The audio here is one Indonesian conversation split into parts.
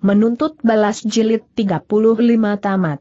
menuntut balas jilid 35 tamat.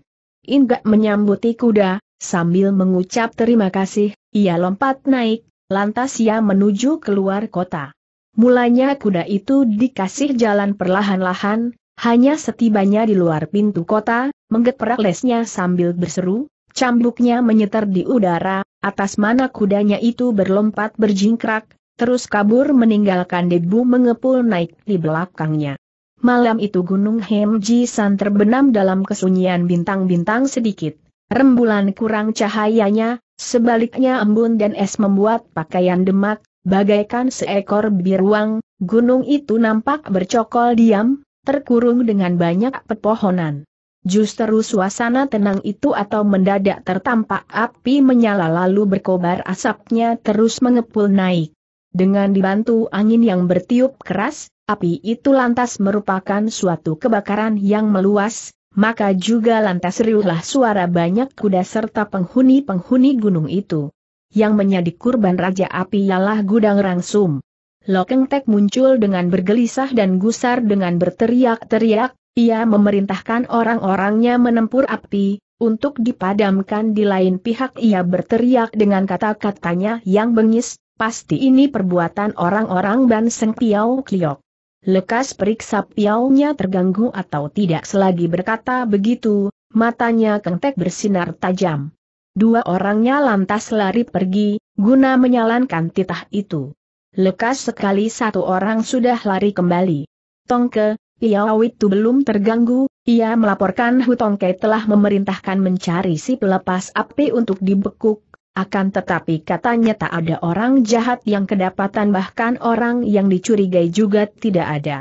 Ingat menyambuti kuda, sambil mengucap terima kasih, ia lompat naik, lantas ia menuju keluar kota. Mulanya kuda itu dikasih jalan perlahan-lahan, hanya setibanya di luar pintu kota, menggeprak lesnya sambil berseru, cambuknya menyetar di udara, atas mana kudanya itu berlompat berjingkrak, terus kabur meninggalkan debu mengepul naik di belakangnya. Malam itu Gunung Hemji San terbenam dalam kesunyian bintang-bintang sedikit. Rembulan kurang cahayanya, sebaliknya embun dan es membuat pakaian demak, bagaikan seekor biruang, gunung itu nampak bercokol diam, terkurung dengan banyak pepohonan. Justru suasana tenang itu atau mendadak tertampak api menyala lalu berkobar asapnya terus mengepul naik. Dengan dibantu angin yang bertiup keras, api itu lantas merupakan suatu kebakaran yang meluas, maka juga lantas riuhlah suara banyak kuda serta penghuni-penghuni gunung itu. Yang menjadi kurban Raja Api ialah Gudang Rangsum. Lokeng Tek muncul dengan bergelisah dan gusar dengan berteriak-teriak, ia memerintahkan orang-orangnya menempur api, untuk dipadamkan di lain pihak ia berteriak dengan kata-katanya yang bengis, Pasti ini perbuatan orang-orang Banseng Piau Kliok. Lekas periksa piaunya terganggu atau tidak selagi berkata begitu, matanya kentek bersinar tajam. Dua orangnya lantas lari pergi, guna menyalankan titah itu. Lekas sekali satu orang sudah lari kembali. Tongke, Piau itu belum terganggu, ia melaporkan Hutongke telah memerintahkan mencari si pelepas api untuk dibekuk, akan tetapi katanya tak ada orang jahat yang kedapatan bahkan orang yang dicurigai juga tidak ada.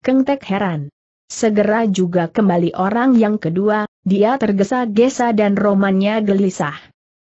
Kengtek heran. Segera juga kembali orang yang kedua, dia tergesa-gesa dan romannya gelisah.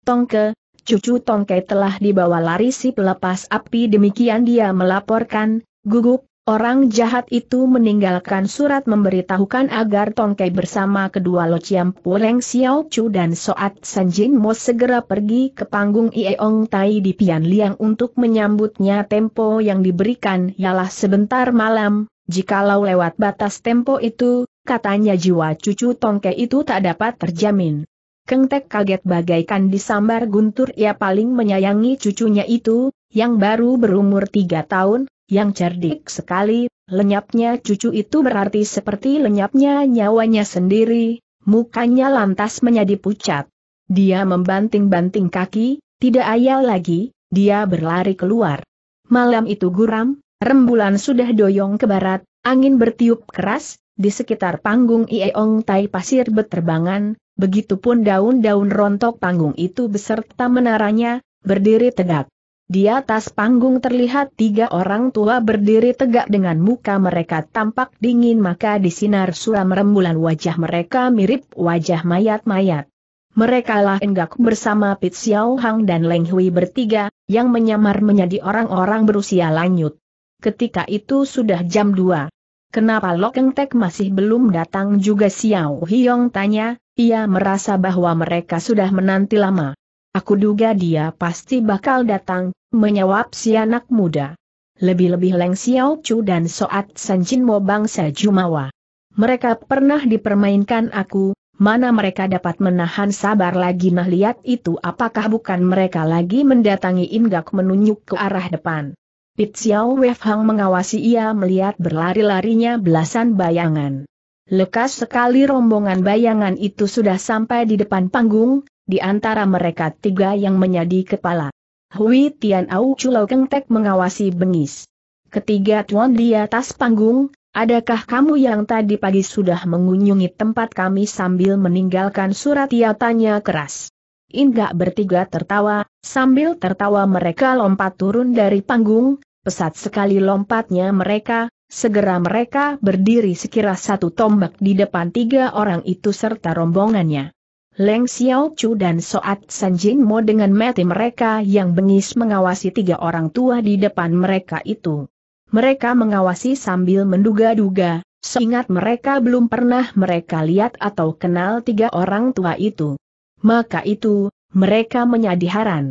Tongke, cucu Tongke telah dibawa lari si pelepas api demikian dia melaporkan, gugup, Orang jahat itu meninggalkan surat memberitahukan agar Tongkai bersama kedua Lociam Puleng, Xiao Chu dan Soat Sanjin Mo segera pergi ke panggung Ieong Tai di Pian Liang untuk menyambutnya tempo yang diberikan ialah sebentar malam, jikalau lewat batas tempo itu, katanya jiwa cucu Tongkai itu tak dapat terjamin. Kengtek kaget bagaikan disambar guntur ia paling menyayangi cucunya itu, yang baru berumur tiga tahun, yang cerdik sekali, lenyapnya cucu itu berarti seperti lenyapnya nyawanya sendiri, mukanya lantas menjadi pucat. Dia membanting-banting kaki, tidak ayal lagi, dia berlari keluar. Malam itu guram, rembulan sudah doyong ke barat, angin bertiup keras, di sekitar panggung Ieong Tai pasir beterbangan, begitupun daun-daun rontok panggung itu beserta menaranya, berdiri tegak. Di atas panggung terlihat tiga orang tua berdiri tegak dengan muka mereka tampak dingin maka di sinar suram rembulan wajah mereka mirip wajah mayat-mayat. Mereka lah enggak bersama Pit Xiao Hang dan Leng Hui bertiga, yang menyamar menjadi orang-orang berusia lanjut. Ketika itu sudah jam 2. Kenapa Lokeng Tek masih belum datang juga Xiao Hiong tanya, ia merasa bahwa mereka sudah menanti lama. Aku duga dia pasti bakal datang, menyawab si anak muda. Lebih-lebih Leng Xiao Chu dan Soat Sanjin Mo bangsa Jumawa. Mereka pernah dipermainkan aku, mana mereka dapat menahan sabar lagi nah lihat itu apakah bukan mereka lagi mendatangi indak menunjuk ke arah depan. Pit Xiao Hang mengawasi ia melihat berlari-larinya belasan bayangan. Lekas sekali rombongan bayangan itu sudah sampai di depan panggung, di antara mereka tiga yang menjadi kepala. Hui Tian Au Chulau Kengtek mengawasi bengis. Ketiga tuan di atas panggung, adakah kamu yang tadi pagi sudah mengunjungi tempat kami sambil meninggalkan surat tanya keras? Inggak bertiga tertawa, sambil tertawa mereka lompat turun dari panggung, pesat sekali lompatnya mereka, segera mereka berdiri sekira satu tombak di depan tiga orang itu serta rombongannya. Leng Xiao Chu dan Soat San Jin Mo dengan mati mereka yang bengis mengawasi tiga orang tua di depan mereka itu. Mereka mengawasi sambil menduga-duga, seingat mereka belum pernah mereka lihat atau kenal tiga orang tua itu. Maka itu, mereka menjadi heran.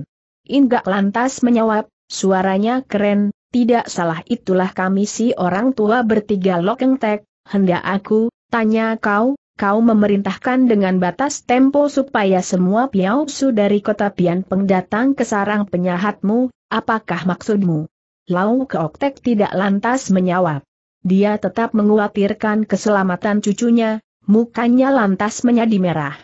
Inga lantas menjawab, suaranya keren, tidak salah itulah kami si orang tua bertiga lokeng tek, hendak aku, tanya kau, kau memerintahkan dengan batas tempo supaya semua piausu dari kota Peng datang ke sarang penyahatmu, apakah maksudmu? Lau Keoktek tidak lantas menjawab. Dia tetap menguatirkan keselamatan cucunya, mukanya lantas menjadi merah.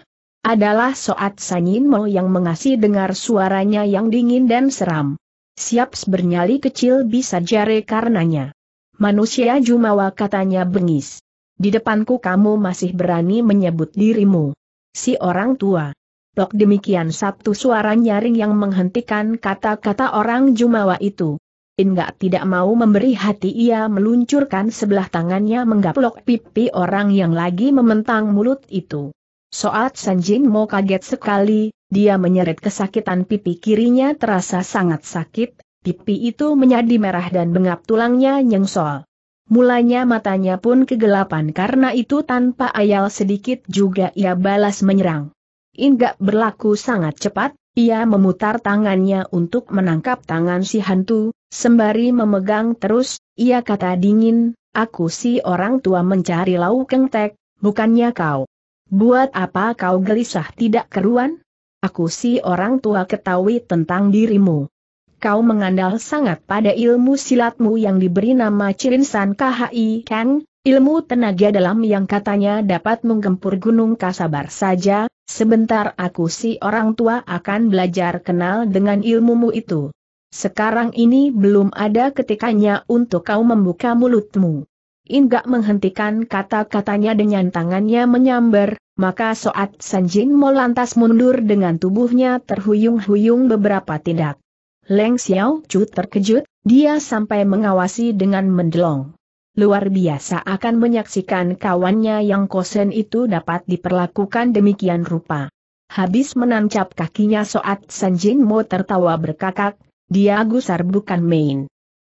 Adalah Soat Sanyinmo yang mengasih dengar suaranya yang dingin dan seram. Siaps bernyali kecil bisa jare karenanya. Manusia Jumawa katanya bengis. Di depanku kamu masih berani menyebut dirimu. Si orang tua. Tok demikian satu suara nyaring yang menghentikan kata-kata orang Jumawa itu. Enggak tidak mau memberi hati ia meluncurkan sebelah tangannya menggaplok pipi orang yang lagi mementang mulut itu. Soat Sanjin Mo kaget sekali, dia menyeret kesakitan pipi kirinya terasa sangat sakit, pipi itu menjadi merah dan bengap tulangnya nyengsol. Mulanya matanya pun kegelapan karena itu tanpa ayal sedikit juga ia balas menyerang. Inggak berlaku sangat cepat, ia memutar tangannya untuk menangkap tangan si hantu, sembari memegang terus, ia kata dingin, aku si orang tua mencari lauk kengtek, bukannya kau. Buat apa kau gelisah tidak keruan? Aku si orang tua ketahui tentang dirimu kau mengandal sangat pada ilmu silatmu yang diberi nama Cirinsan KHI Kang, ilmu tenaga dalam yang katanya dapat menggempur gunung kasabar saja, sebentar aku si orang tua akan belajar kenal dengan ilmumu itu. Sekarang ini belum ada ketikanya untuk kau membuka mulutmu. Inggak menghentikan kata-katanya dengan tangannya menyambar, maka Soat Sanjin melantas mundur dengan tubuhnya terhuyung-huyung beberapa tindak. Leng Xiao Chu terkejut, dia sampai mengawasi dengan mendelong. Luar biasa akan menyaksikan kawannya yang kosen itu dapat diperlakukan demikian rupa. Habis menancap kakinya Soat Sanjin Mo tertawa berkakak, dia gusar bukan main.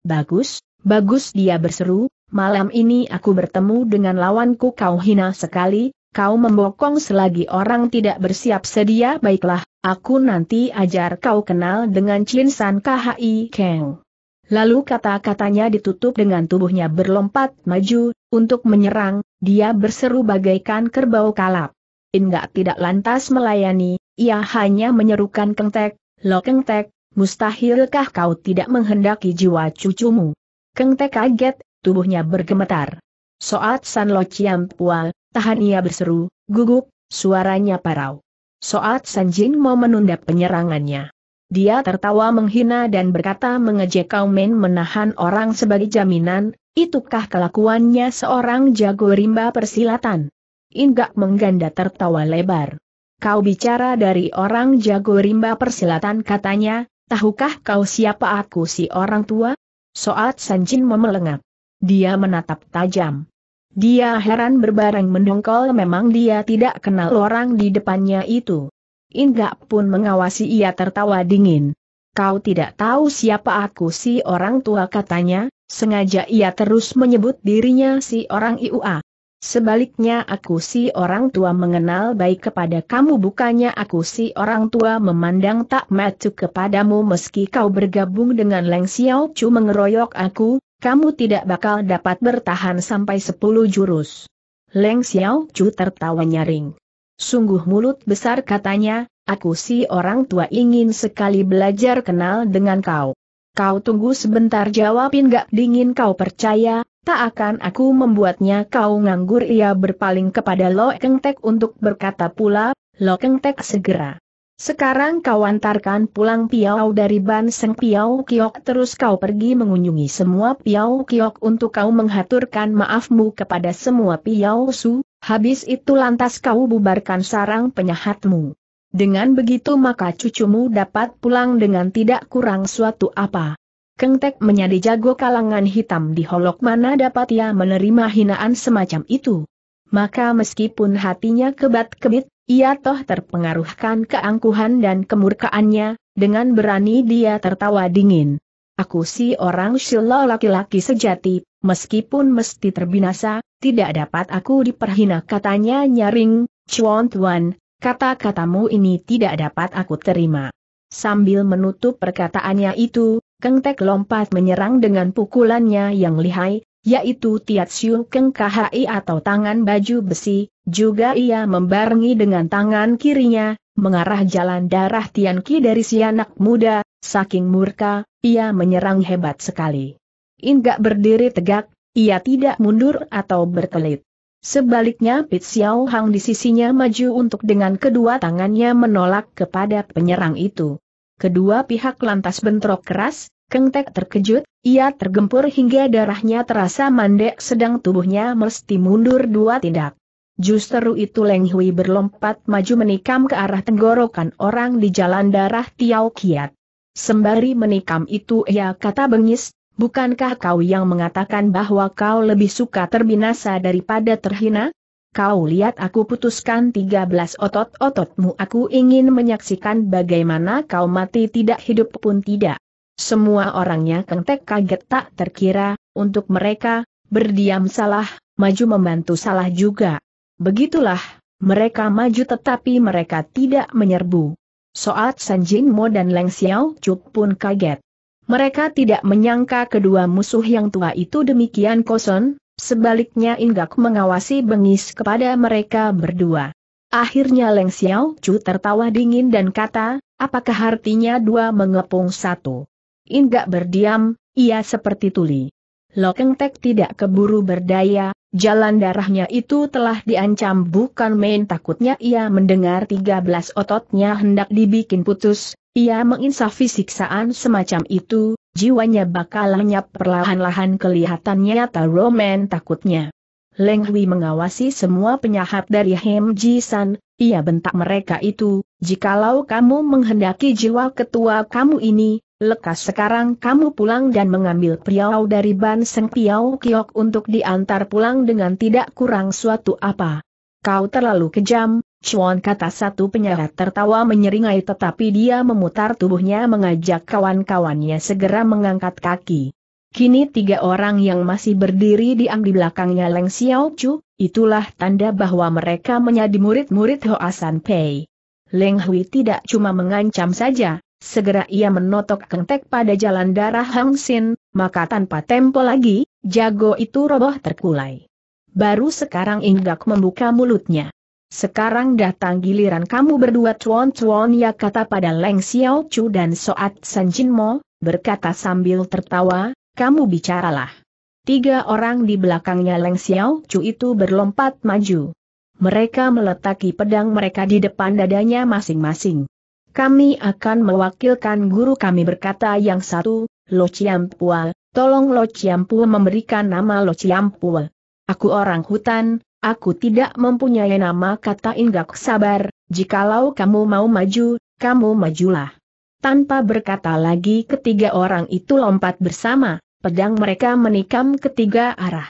Bagus, bagus dia berseru, malam ini aku bertemu dengan lawanku kau hina sekali, kau membokong selagi orang tidak bersiap sedia baiklah, Aku nanti ajar kau kenal dengan Chin San KHI Kang. Lalu kata-katanya ditutup dengan tubuhnya berlompat maju, untuk menyerang, dia berseru bagaikan kerbau kalap. Enggak tidak lantas melayani, ia hanya menyerukan kengtek, lo kengtek, mustahilkah kau tidak menghendaki jiwa cucumu? Kengtek kaget, tubuhnya bergemetar. Soat San Lo Chiam Pua, tahan ia berseru, gugup, suaranya parau. Soat Sanjin mau menunda penyerangannya. Dia tertawa menghina dan berkata mengejek kaum men menahan orang sebagai jaminan, itukah kelakuannya seorang jago rimba persilatan? Inggak mengganda tertawa lebar. Kau bicara dari orang jago rimba persilatan katanya, tahukah kau siapa aku si orang tua? Soat Sanjin memelengap. Dia menatap tajam. Dia heran berbareng mendongkol memang dia tidak kenal orang di depannya itu. Inggak pun mengawasi ia tertawa dingin. Kau tidak tahu siapa aku si orang tua katanya, sengaja ia terus menyebut dirinya si orang IUA. Sebaliknya aku si orang tua mengenal baik kepada kamu bukannya aku si orang tua memandang tak matuk kepadamu meski kau bergabung dengan Leng Xiao Chu mengeroyok aku, kamu tidak bakal dapat bertahan sampai sepuluh jurus. Leng Xiao Chu tertawa nyaring. Sungguh mulut besar katanya, aku si orang tua ingin sekali belajar kenal dengan kau. Kau tunggu sebentar jawabin gak dingin kau percaya, tak akan aku membuatnya kau nganggur ia berpaling kepada Lo Keng Tek untuk berkata pula, Lo Keng Tek segera sekarang kau antarkan pulang Piau dari Banseng Piau Kiok terus kau pergi mengunjungi semua Piau Kiok untuk kau menghaturkan maafmu kepada semua Piau Su, habis itu lantas kau bubarkan sarang penyahatmu. Dengan begitu maka cucumu dapat pulang dengan tidak kurang suatu apa. Kengtek menjadi jago kalangan hitam di holok mana dapat ia menerima hinaan semacam itu. Maka meskipun hatinya kebat-kebit, ia toh terpengaruhkan keangkuhan dan kemurkaannya, dengan berani dia tertawa dingin. Aku si orang silo laki-laki sejati, meskipun mesti terbinasa, tidak dapat aku diperhina katanya nyaring, Chuan Tuan, kata-katamu ini tidak dapat aku terima. Sambil menutup perkataannya itu, Keng Tek lompat menyerang dengan pukulannya yang lihai, yaitu Tiat Siu Keng Khai atau tangan baju besi, juga ia membarengi dengan tangan kirinya, mengarah jalan darah Tian Tianqi dari si anak muda, saking murka, ia menyerang hebat sekali. Inggak berdiri tegak, ia tidak mundur atau berkelit. Sebaliknya Pit Xiao Hang di sisinya maju untuk dengan kedua tangannya menolak kepada penyerang itu. Kedua pihak lantas bentrok keras, Keng Tek terkejut, ia tergempur hingga darahnya terasa mandek sedang tubuhnya mesti mundur dua tindak. Justru itu Leng Hui berlompat maju menikam ke arah tenggorokan orang di jalan darah Tiau Kiat. Sembari menikam itu ia kata bengis, bukankah kau yang mengatakan bahwa kau lebih suka terbinasa daripada terhina? Kau lihat aku putuskan 13 otot-ototmu aku ingin menyaksikan bagaimana kau mati tidak hidup pun tidak. Semua orangnya kentek kaget tak terkira, untuk mereka, berdiam salah, maju membantu salah juga. Begitulah, mereka maju tetapi mereka tidak menyerbu. Soat Sanjin Mo dan Leng Xiao Chuk pun kaget. Mereka tidak menyangka kedua musuh yang tua itu demikian koson, sebaliknya Inggak mengawasi bengis kepada mereka berdua. Akhirnya Leng Xiao Chu tertawa dingin dan kata, apakah artinya dua mengepung satu? Inggak berdiam, ia seperti tuli. Lokeng tidak keburu berdaya, jalan darahnya itu telah diancam bukan main takutnya ia mendengar 13 ototnya hendak dibikin putus, ia menginsafi siksaan semacam itu, jiwanya bakal lenyap perlahan-lahan kelihatannya Taro Roman takutnya. Leng Hui mengawasi semua penyahat dari Hem Ji San, ia bentak mereka itu, jikalau kamu menghendaki jiwa ketua kamu ini, lekas sekarang kamu pulang dan mengambil priau dari ban Seng Piau Kiok untuk diantar pulang dengan tidak kurang suatu apa. Kau terlalu kejam, Chuan kata satu penyerat tertawa menyeringai tetapi dia memutar tubuhnya mengajak kawan-kawannya segera mengangkat kaki. Kini tiga orang yang masih berdiri diambil di belakangnya Leng Xiao Chu, itulah tanda bahwa mereka menjadi murid-murid Hoa San Pei. Leng Hui tidak cuma mengancam saja, Segera ia menotok kentek pada jalan darah Hang Sin, maka tanpa tempo lagi, jago itu roboh terkulai. Baru sekarang Inggak membuka mulutnya. Sekarang datang giliran kamu berdua cuon cuan ya kata pada Leng Xiao Chu dan Soat San Jin Mo, berkata sambil tertawa, kamu bicaralah. Tiga orang di belakangnya Leng Xiao Chu itu berlompat maju. Mereka meletaki pedang mereka di depan dadanya masing-masing kami akan mewakilkan guru kami berkata yang satu, Lo Chiampua, tolong Lo Chiampua memberikan nama Lo Chiampua. Aku orang hutan, aku tidak mempunyai nama kata Inggak sabar, jikalau kamu mau maju, kamu majulah. Tanpa berkata lagi ketiga orang itu lompat bersama, pedang mereka menikam ketiga arah.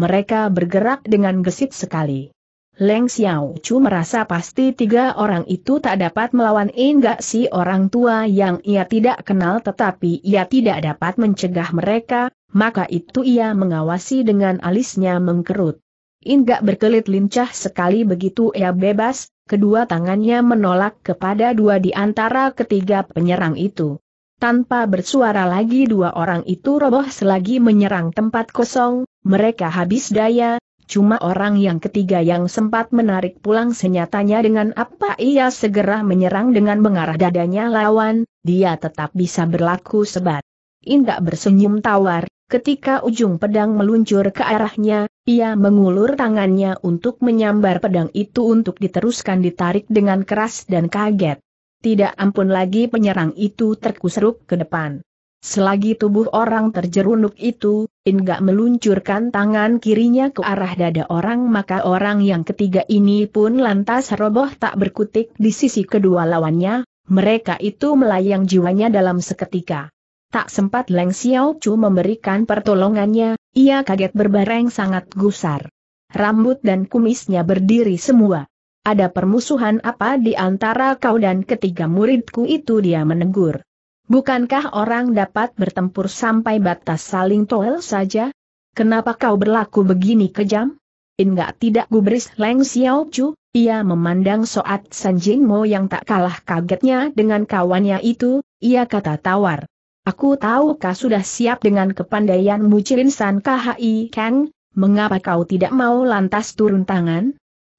Mereka bergerak dengan gesit sekali. Leng Xiao Chu merasa pasti tiga orang itu tak dapat melawan enggak si orang tua yang ia tidak kenal tetapi ia tidak dapat mencegah mereka, maka itu ia mengawasi dengan alisnya mengkerut. Enggak berkelit lincah sekali begitu ia bebas, kedua tangannya menolak kepada dua di antara ketiga penyerang itu. Tanpa bersuara lagi dua orang itu roboh selagi menyerang tempat kosong, mereka habis daya, Cuma orang yang ketiga yang sempat menarik pulang senyatanya dengan apa ia segera menyerang dengan mengarah dadanya lawan, dia tetap bisa berlaku sebat. Indak bersenyum tawar, ketika ujung pedang meluncur ke arahnya, ia mengulur tangannya untuk menyambar pedang itu untuk diteruskan ditarik dengan keras dan kaget. Tidak ampun lagi penyerang itu terkusruk ke depan. Selagi tubuh orang terjerunuk itu, Inga meluncurkan tangan kirinya ke arah dada orang maka orang yang ketiga ini pun lantas roboh tak berkutik di sisi kedua lawannya, mereka itu melayang jiwanya dalam seketika. Tak sempat Leng Xiao Chu memberikan pertolongannya, ia kaget berbareng sangat gusar. Rambut dan kumisnya berdiri semua. Ada permusuhan apa di antara kau dan ketiga muridku itu dia menegur. Bukankah orang dapat bertempur sampai batas saling toel saja? Kenapa kau berlaku begini kejam? Enggak tidak gubris Leng Xiao Chu, ia memandang Soat Sanjing Mo yang tak kalah kagetnya dengan kawannya itu, ia kata tawar. Aku tahu kau sudah siap dengan kepandaianmu Cirin San Kahai Kang, mengapa kau tidak mau lantas turun tangan?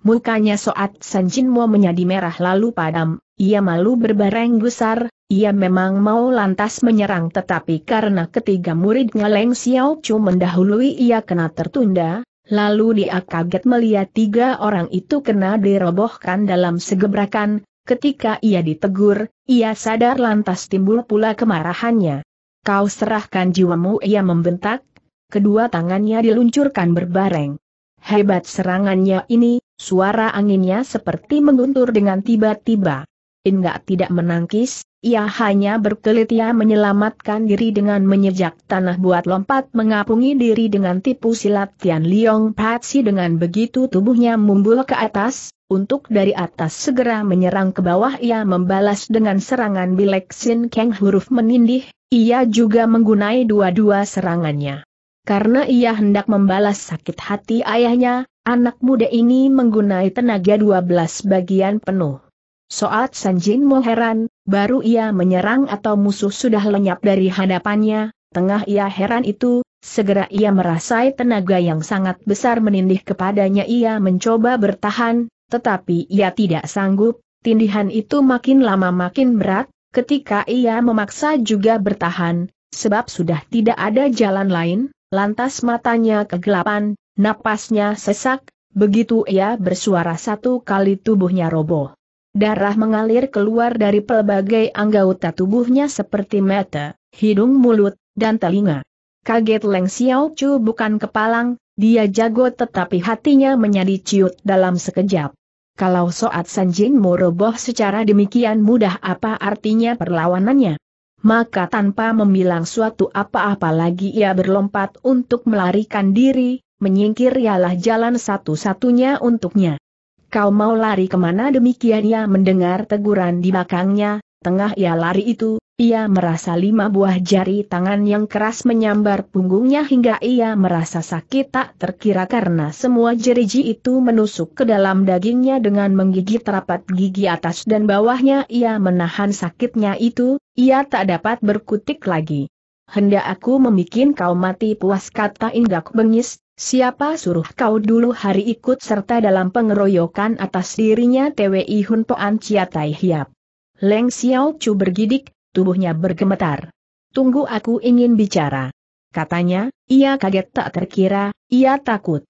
Mukanya Soat Mo menjadi merah lalu padam, ia malu berbareng gusar, ia memang mau lantas menyerang tetapi karena ketiga muridnya Leng Xiao Chu mendahului ia kena tertunda, lalu dia kaget melihat tiga orang itu kena dirobohkan dalam segebrakan, ketika ia ditegur, ia sadar lantas timbul pula kemarahannya. Kau serahkan jiwamu ia membentak, kedua tangannya diluncurkan berbareng. Hebat serangannya ini, Suara anginnya seperti mengguntur dengan tiba-tiba. Inga tidak menangkis, ia hanya ia menyelamatkan diri dengan menyejak tanah buat lompat mengapungi diri dengan tipu silat Tian Liong Patsy dengan begitu tubuhnya mumbul ke atas, untuk dari atas segera menyerang ke bawah ia membalas dengan serangan bilek Sin Kang huruf menindih, ia juga menggunai dua-dua serangannya. Karena ia hendak membalas sakit hati ayahnya, Anak muda ini menggunai tenaga 12 bagian penuh. Soat Sanjin Mo heran, baru ia menyerang atau musuh sudah lenyap dari hadapannya, tengah ia heran itu, segera ia merasai tenaga yang sangat besar menindih kepadanya ia mencoba bertahan, tetapi ia tidak sanggup, tindihan itu makin lama makin berat, ketika ia memaksa juga bertahan, sebab sudah tidak ada jalan lain, lantas matanya kegelapan, Napasnya sesak, begitu ia bersuara satu kali tubuhnya roboh. Darah mengalir keluar dari pelbagai anggota tubuhnya seperti mata, hidung mulut, dan telinga. Kaget Leng Xiao Chu bukan kepalang, dia jago tetapi hatinya menjadi ciut dalam sekejap. Kalau Soat Sanjin mau roboh secara demikian mudah apa artinya perlawanannya? Maka tanpa membilang suatu apa-apa lagi ia berlompat untuk melarikan diri, menyingkir ialah jalan satu-satunya untuknya. Kau mau lari kemana demikian ia mendengar teguran di belakangnya, tengah ia lari itu, ia merasa lima buah jari tangan yang keras menyambar punggungnya hingga ia merasa sakit tak terkira karena semua jeriji itu menusuk ke dalam dagingnya dengan menggigit rapat gigi atas dan bawahnya ia menahan sakitnya itu, ia tak dapat berkutik lagi hendak aku memikin kau mati puas kata Indak bengis, siapa suruh kau dulu hari ikut serta dalam pengeroyokan atas dirinya TWI Hun Poan Ciatai Hiap. Leng Xiao Chu bergidik, tubuhnya bergemetar. Tunggu aku ingin bicara. Katanya, ia kaget tak terkira, ia takut.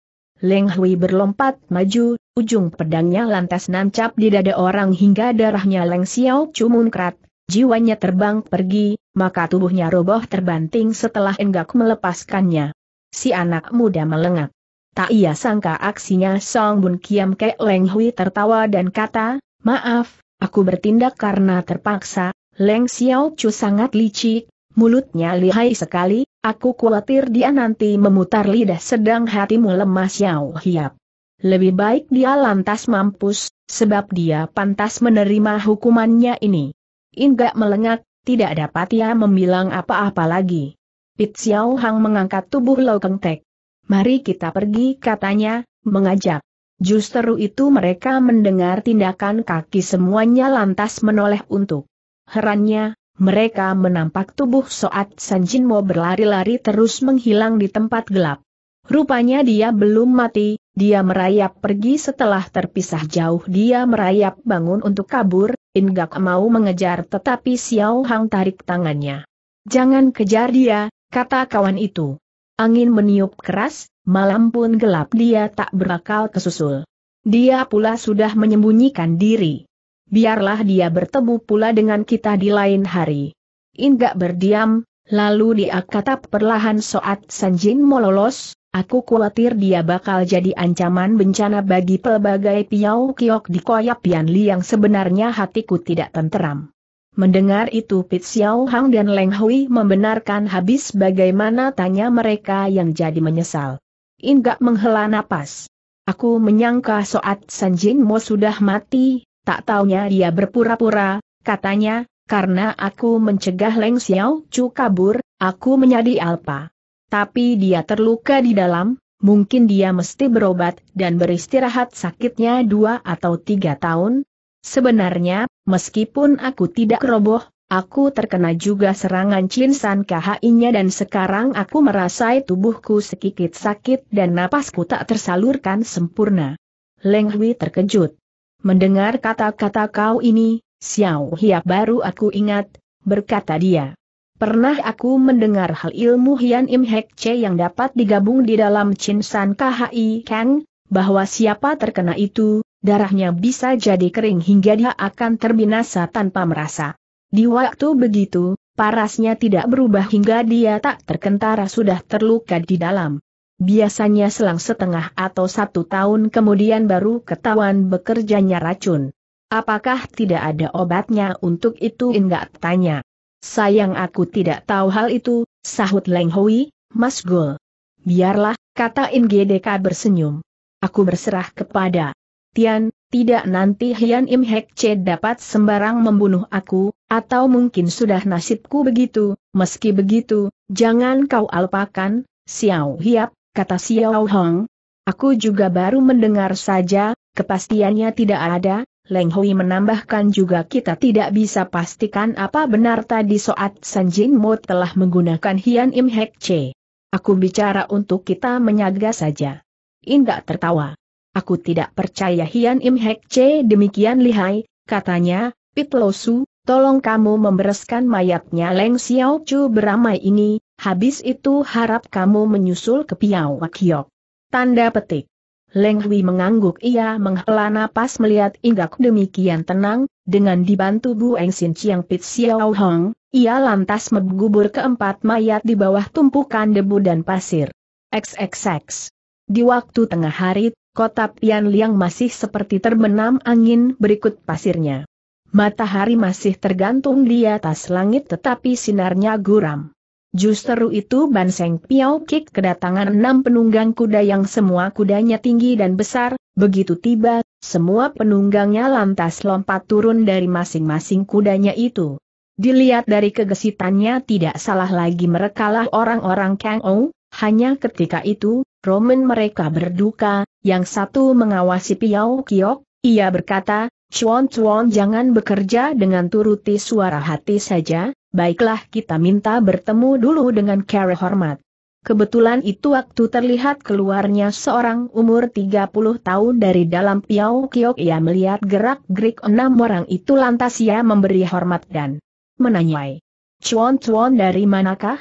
Leng Hui berlompat maju, ujung pedangnya lantas nancap di dada orang hingga darahnya Leng Xiao Chu munkrat, jiwanya terbang pergi, maka tubuhnya roboh terbanting setelah enggak melepaskannya. Si anak muda melengak. Tak ia sangka aksinya Song Bun Kiam Kek Leng Hui tertawa dan kata, maaf, aku bertindak karena terpaksa, Leng Xiao Chu sangat licik, mulutnya lihai sekali, aku khawatir dia nanti memutar lidah sedang hatimu lemah Xiao Hiap. Lebih baik dia lantas mampus, sebab dia pantas menerima hukumannya ini. Ingat melengak, tidak dapat ia membilang apa-apa lagi. Pit Xiao Hang mengangkat tubuh Lau Keng Tek. Mari kita pergi katanya, mengajak. Justru itu mereka mendengar tindakan kaki semuanya lantas menoleh untuk. Herannya, mereka menampak tubuh Soat Mo berlari-lari terus menghilang di tempat gelap. Rupanya dia belum mati, dia merayap pergi setelah terpisah jauh dia merayap bangun untuk kabur, Ingak mau mengejar tetapi Xiao Hang tarik tangannya. Jangan kejar dia, kata kawan itu. Angin meniup keras, malam pun gelap dia tak berakal kesusul. Dia pula sudah menyembunyikan diri. Biarlah dia bertemu pula dengan kita di lain hari. Ingak berdiam, lalu dia kata perlahan soat Sanjin mau Aku khawatir dia bakal jadi ancaman bencana bagi pelbagai piau kiok di Koya Pian Li yang sebenarnya hatiku tidak tenteram. Mendengar itu Pit Xiao Hang dan Leng Hui membenarkan habis bagaimana tanya mereka yang jadi menyesal. Inggak menghela napas. Aku menyangka Soat jin Mo sudah mati, tak taunya dia berpura-pura, katanya, karena aku mencegah Leng Xiao Chu kabur, aku menjadi alpa. Tapi dia terluka di dalam, mungkin dia mesti berobat dan beristirahat sakitnya dua atau tiga tahun. Sebenarnya, meskipun aku tidak roboh, Aku terkena juga serangan cinsan KHI-nya dan sekarang aku merasai tubuhku sedikit sakit dan napasku tak tersalurkan sempurna. Leng Hui terkejut. Mendengar kata-kata kau ini, Xiao Hiap baru aku ingat, berkata dia. Pernah aku mendengar hal ilmu Hian Im Hek Che yang dapat digabung di dalam Chin San KHI Kang, bahwa siapa terkena itu, darahnya bisa jadi kering hingga dia akan terbinasa tanpa merasa. Di waktu begitu, parasnya tidak berubah hingga dia tak terkentara sudah terluka di dalam. Biasanya selang setengah atau satu tahun kemudian baru ketahuan bekerjanya racun. Apakah tidak ada obatnya untuk itu enggak tanya. Sayang aku tidak tahu hal itu, sahut Leng Hui, Mas Gul. Biarlah, kata NGDK bersenyum. Aku berserah kepada Tian, tidak nanti Hian Im Hek Che dapat sembarang membunuh aku, atau mungkin sudah nasibku begitu, meski begitu, jangan kau alpakan, Xiao Hiap, kata Xiao Hong. Aku juga baru mendengar saja, kepastiannya tidak ada, Leng Hui menambahkan juga kita tidak bisa pastikan apa benar tadi soat Sanjin Mo telah menggunakan Hian Im Hek Che. Aku bicara untuk kita menyaga saja. Indak tertawa. Aku tidak percaya Hian Im Hek Che demikian lihai, katanya, Pit Losu, tolong kamu membereskan mayatnya Leng Xiao Chu beramai ini, habis itu harap kamu menyusul ke Piau Wakiok. Tanda petik. Leng Hui mengangguk ia menghela napas melihat Inggak demikian tenang, dengan dibantu Bu Eng Sin Chiang Pit Xiao Hong, ia lantas menggubur keempat mayat di bawah tumpukan debu dan pasir. XXX. Di waktu tengah hari, kota Pian Liang masih seperti terbenam angin berikut pasirnya. Matahari masih tergantung di atas langit tetapi sinarnya guram. Justru itu Ban Seng Piao Kik kedatangan enam penunggang kuda yang semua kudanya tinggi dan besar, begitu tiba, semua penunggangnya lantas lompat turun dari masing-masing kudanya itu. Dilihat dari kegesitannya tidak salah lagi merekalah orang-orang Kang Ou, hanya ketika itu, Roman mereka berduka, yang satu mengawasi Piao Kiok, ia berkata, Chuan Chuan jangan bekerja dengan turuti suara hati saja, baiklah kita minta bertemu dulu dengan cara hormat. Kebetulan itu waktu terlihat keluarnya seorang umur 30 tahun dari dalam Piau Kiok ia melihat gerak-gerik enam orang itu lantas ia memberi hormat dan menanyai. Cuan-cuan dari manakah?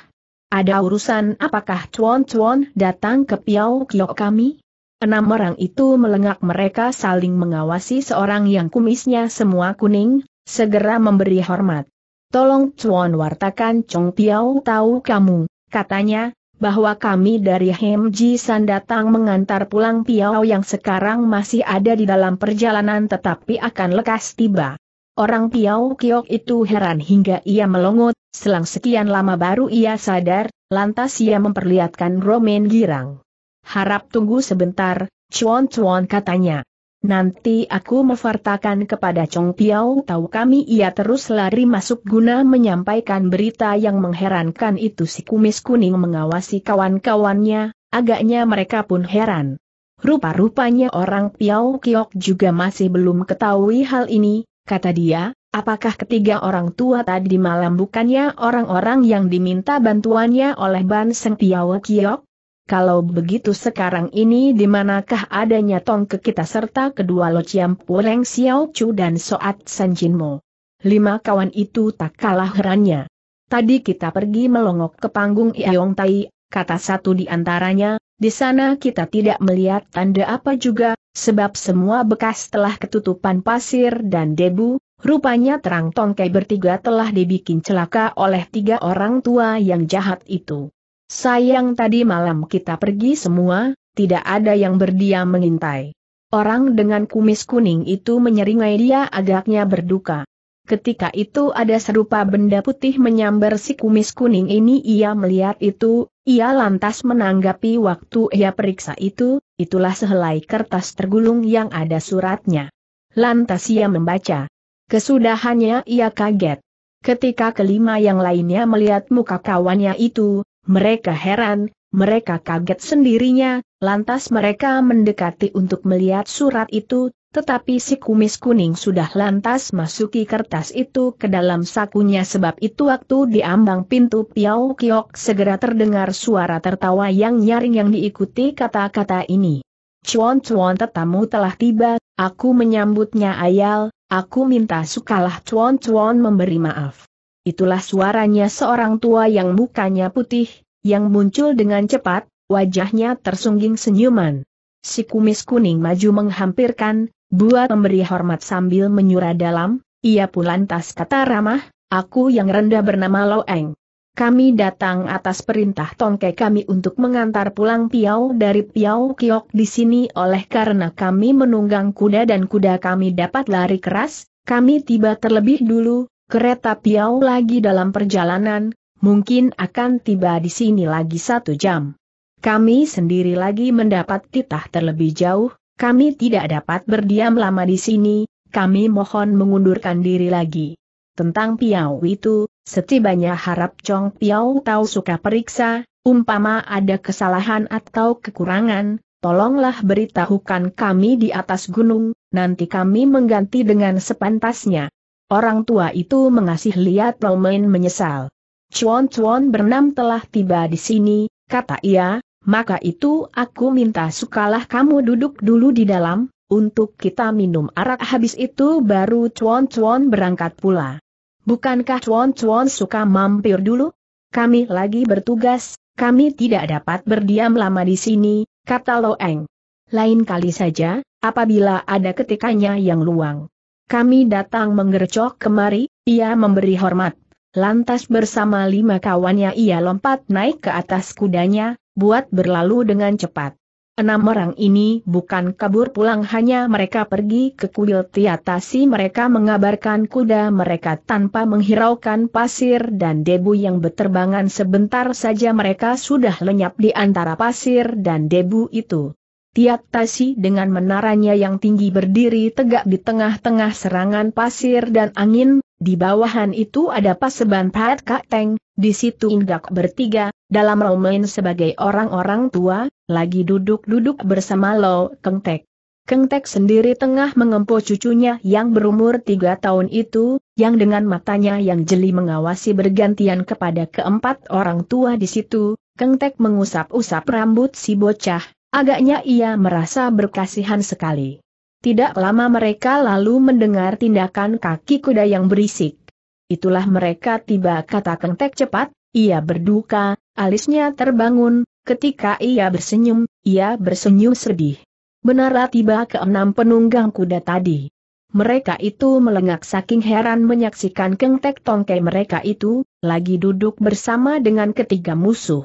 Ada urusan apakah cuan-cuan datang ke Piau Kiok kami? Enam orang itu melengak mereka saling mengawasi seorang yang kumisnya semua kuning, segera memberi hormat. Tolong cuan wartakan Chong Piao tahu kamu, katanya, bahwa kami dari Hemji San datang mengantar pulang Piao yang sekarang masih ada di dalam perjalanan tetapi akan lekas tiba. Orang Piao Kiok itu heran hingga ia melongot, selang sekian lama baru ia sadar, lantas ia memperlihatkan Romen girang. Harap tunggu sebentar, cuan-cuan katanya. Nanti aku mewartakan kepada Chong Piao tahu kami ia terus lari masuk guna menyampaikan berita yang mengherankan itu si kumis kuning mengawasi kawan-kawannya, agaknya mereka pun heran. Rupa-rupanya orang Piao Kiok juga masih belum ketahui hal ini, kata dia, apakah ketiga orang tua tadi malam bukannya orang-orang yang diminta bantuannya oleh Ban Seng Piao Kiok? Kalau begitu sekarang ini di manakah adanya tong ke kita serta kedua Lo Chiam Pureng Xiao Chu dan Soat Mo? Lima kawan itu tak kalah herannya. Tadi kita pergi melongok ke panggung Yong Tai, kata satu di antaranya, di sana kita tidak melihat tanda apa juga, sebab semua bekas telah ketutupan pasir dan debu, rupanya terang tongkai bertiga telah dibikin celaka oleh tiga orang tua yang jahat itu. Sayang tadi malam kita pergi semua, tidak ada yang berdiam mengintai. Orang dengan kumis kuning itu menyeringai dia agaknya berduka. Ketika itu ada serupa benda putih menyambar si kumis kuning ini ia melihat itu, ia lantas menanggapi waktu ia periksa itu, itulah sehelai kertas tergulung yang ada suratnya. Lantas ia membaca. Kesudahannya ia kaget. Ketika kelima yang lainnya melihat muka kawannya itu, mereka heran, mereka kaget sendirinya, lantas mereka mendekati untuk melihat surat itu, tetapi si kumis kuning sudah lantas masuki kertas itu ke dalam sakunya sebab itu waktu diambang pintu Piau Kiok segera terdengar suara tertawa yang nyaring yang diikuti kata-kata ini. Cuan-cuan tetamu telah tiba, aku menyambutnya ayal, aku minta sukalah cuan-cuan memberi maaf itulah suaranya seorang tua yang mukanya putih, yang muncul dengan cepat, wajahnya tersungging senyuman. Si kumis kuning maju menghampirkan, buat memberi hormat sambil menyura dalam, ia pun lantas kata ramah, aku yang rendah bernama Eng. Kami datang atas perintah tongke kami untuk mengantar pulang Piau dari Piau Kiok di sini oleh karena kami menunggang kuda dan kuda kami dapat lari keras, kami tiba terlebih dulu, kereta Piau lagi dalam perjalanan, mungkin akan tiba di sini lagi satu jam. Kami sendiri lagi mendapat titah terlebih jauh, kami tidak dapat berdiam lama di sini, kami mohon mengundurkan diri lagi. Tentang Piau itu, setibanya harap Chong Piau tahu suka periksa, umpama ada kesalahan atau kekurangan, tolonglah beritahukan kami di atas gunung, nanti kami mengganti dengan sepantasnya. Orang tua itu mengasih lihat Romain menyesal. Cuan-cuan bernam telah tiba di sini, kata ia, maka itu aku minta sukalah kamu duduk dulu di dalam, untuk kita minum arak habis itu baru cuan-cuan berangkat pula. Bukankah cuan-cuan suka mampir dulu? Kami lagi bertugas, kami tidak dapat berdiam lama di sini, kata Loeng. Lain kali saja, apabila ada ketikanya yang luang kami datang menggercok kemari, ia memberi hormat. Lantas bersama lima kawannya ia lompat naik ke atas kudanya, buat berlalu dengan cepat. Enam orang ini bukan kabur pulang hanya mereka pergi ke kuil Tiatasi mereka mengabarkan kuda mereka tanpa menghiraukan pasir dan debu yang beterbangan sebentar saja mereka sudah lenyap di antara pasir dan debu itu. Tiat tasi dengan menaranya yang tinggi berdiri tegak di tengah-tengah serangan pasir dan angin, di bawahan itu ada paseban Pat teng. di situ Indak bertiga, dalam romain sebagai orang-orang tua, lagi duduk-duduk bersama Lo Kengtek. Kengtek sendiri tengah mengempu cucunya yang berumur tiga tahun itu, yang dengan matanya yang jeli mengawasi bergantian kepada keempat orang tua di situ, Kengtek mengusap-usap rambut si bocah, Agaknya ia merasa berkasihan sekali. Tidak lama mereka lalu mendengar tindakan kaki kuda yang berisik. Itulah mereka tiba kata kentek cepat, ia berduka, alisnya terbangun, ketika ia bersenyum, ia bersenyum sedih. Benarlah tiba ke enam penunggang kuda tadi. Mereka itu melengak saking heran menyaksikan kentek tongkai mereka itu, lagi duduk bersama dengan ketiga musuh.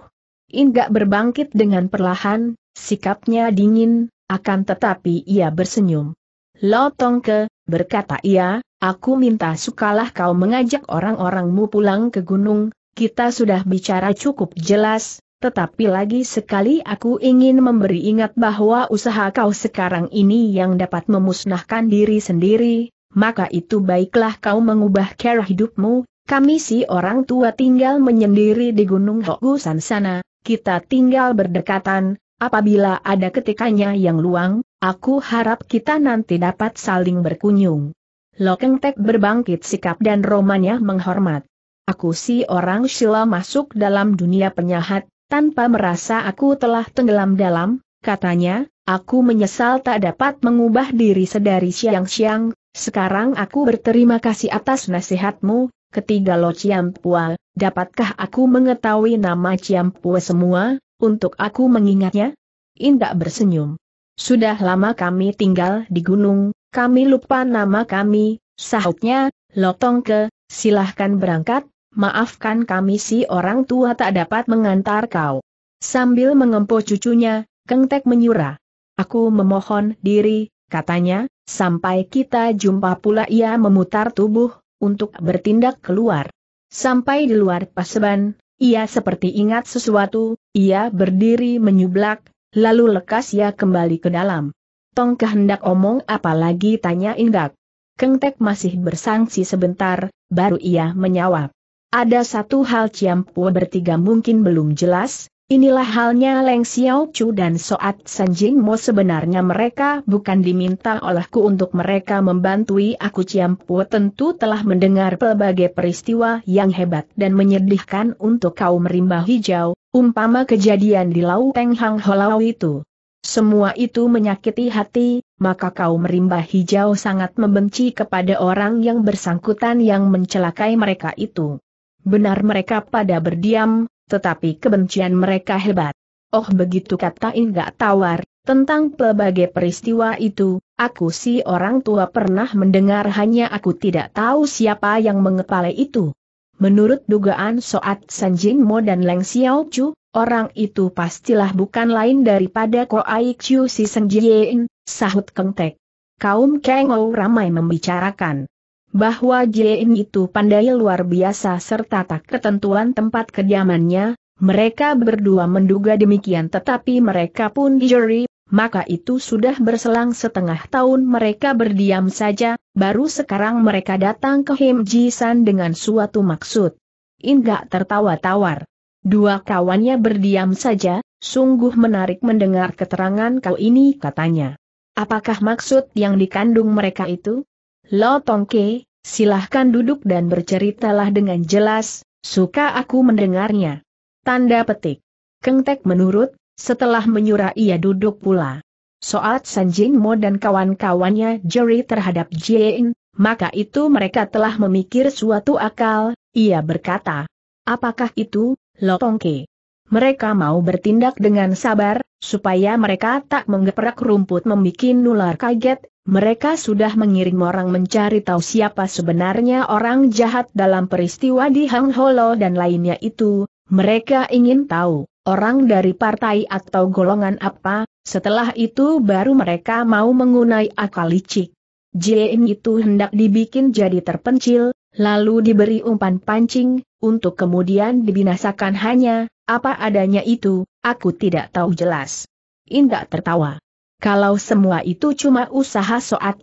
Inggak berbangkit dengan perlahan, Sikapnya dingin, akan tetapi ia bersenyum. Lo Tongke, berkata ia, aku minta sukalah kau mengajak orang-orangmu pulang ke gunung, kita sudah bicara cukup jelas, tetapi lagi sekali aku ingin memberi ingat bahwa usaha kau sekarang ini yang dapat memusnahkan diri sendiri, maka itu baiklah kau mengubah cara hidupmu, kami si orang tua tinggal menyendiri di gunung Hokusan sana, kita tinggal berdekatan, Apabila ada ketikanya yang luang, aku harap kita nanti dapat saling berkunjung. Lokeng Tek berbangkit sikap dan romannya menghormat. Aku si orang Sila masuk dalam dunia penyahat, tanpa merasa aku telah tenggelam dalam, katanya, aku menyesal tak dapat mengubah diri sedari siang-siang, sekarang aku berterima kasih atas nasihatmu, ketiga lo Ciampua, dapatkah aku mengetahui nama Ciampua semua? Untuk aku mengingatnya? Indak bersenyum. Sudah lama kami tinggal di gunung, kami lupa nama kami, sahutnya, lotong ke, silahkan berangkat, maafkan kami si orang tua tak dapat mengantar kau. Sambil mengempo cucunya, Kengtek menyura. Aku memohon diri, katanya, sampai kita jumpa pula ia memutar tubuh, untuk bertindak keluar. Sampai di luar paseban, ia seperti ingat sesuatu, ia berdiri menyublak, lalu lekas ia kembali ke dalam. Tong kehendak omong apalagi tanya Indak. Kengtek masih bersangsi sebentar, baru ia menyawab. Ada satu hal Ciampu bertiga mungkin belum jelas, Inilah halnya Leng Xiao Chu dan Soat Sanjing Mo sebenarnya mereka bukan diminta olehku untuk mereka membantui aku Ciampu tentu telah mendengar pelbagai peristiwa yang hebat dan menyedihkan untuk kau rimba hijau, umpama kejadian di Lau Teng Hang Holau itu. Semua itu menyakiti hati, maka kau rimba hijau sangat membenci kepada orang yang bersangkutan yang mencelakai mereka itu. Benar mereka pada berdiam, tetapi kebencian mereka hebat. Oh begitu kata Inggak Tawar, tentang pelbagai peristiwa itu, aku si orang tua pernah mendengar hanya aku tidak tahu siapa yang mengepalai itu. Menurut dugaan Soat Sanjing Mo dan Leng Xiao Chu, orang itu pastilah bukan lain daripada Ko Ai Chiu si Senjien, sahut Kengtek. Kaum Kengou ramai membicarakan bahwa Jiein itu pandai luar biasa serta tak ketentuan tempat kediamannya, mereka berdua menduga demikian tetapi mereka pun dijeri, maka itu sudah berselang setengah tahun mereka berdiam saja, baru sekarang mereka datang ke Him Ji San dengan suatu maksud. Inggak tertawa tawar. Dua kawannya berdiam saja, sungguh menarik mendengar keterangan kau ini katanya. Apakah maksud yang dikandung mereka itu? Lo Tongke, silahkan duduk dan berceritalah dengan jelas, suka aku mendengarnya. Tanda petik. Kengtek menurut, setelah menyuruh ia duduk pula. Soal Sanjin Mo dan kawan-kawannya Jerry terhadap Jane, maka itu mereka telah memikir suatu akal, ia berkata. Apakah itu, Lo Tongke? Mereka mau bertindak dengan sabar, supaya mereka tak menggeprak rumput membuat nular kaget, mereka sudah mengirim orang mencari tahu siapa sebenarnya orang jahat dalam peristiwa di Hang Holo dan lainnya itu, mereka ingin tahu, orang dari partai atau golongan apa, setelah itu baru mereka mau mengunai akal licik. Jin itu hendak dibikin jadi terpencil, lalu diberi umpan pancing, untuk kemudian dibinasakan hanya, apa adanya itu, aku tidak tahu jelas. Indah tertawa. Kalau semua itu cuma usaha Soat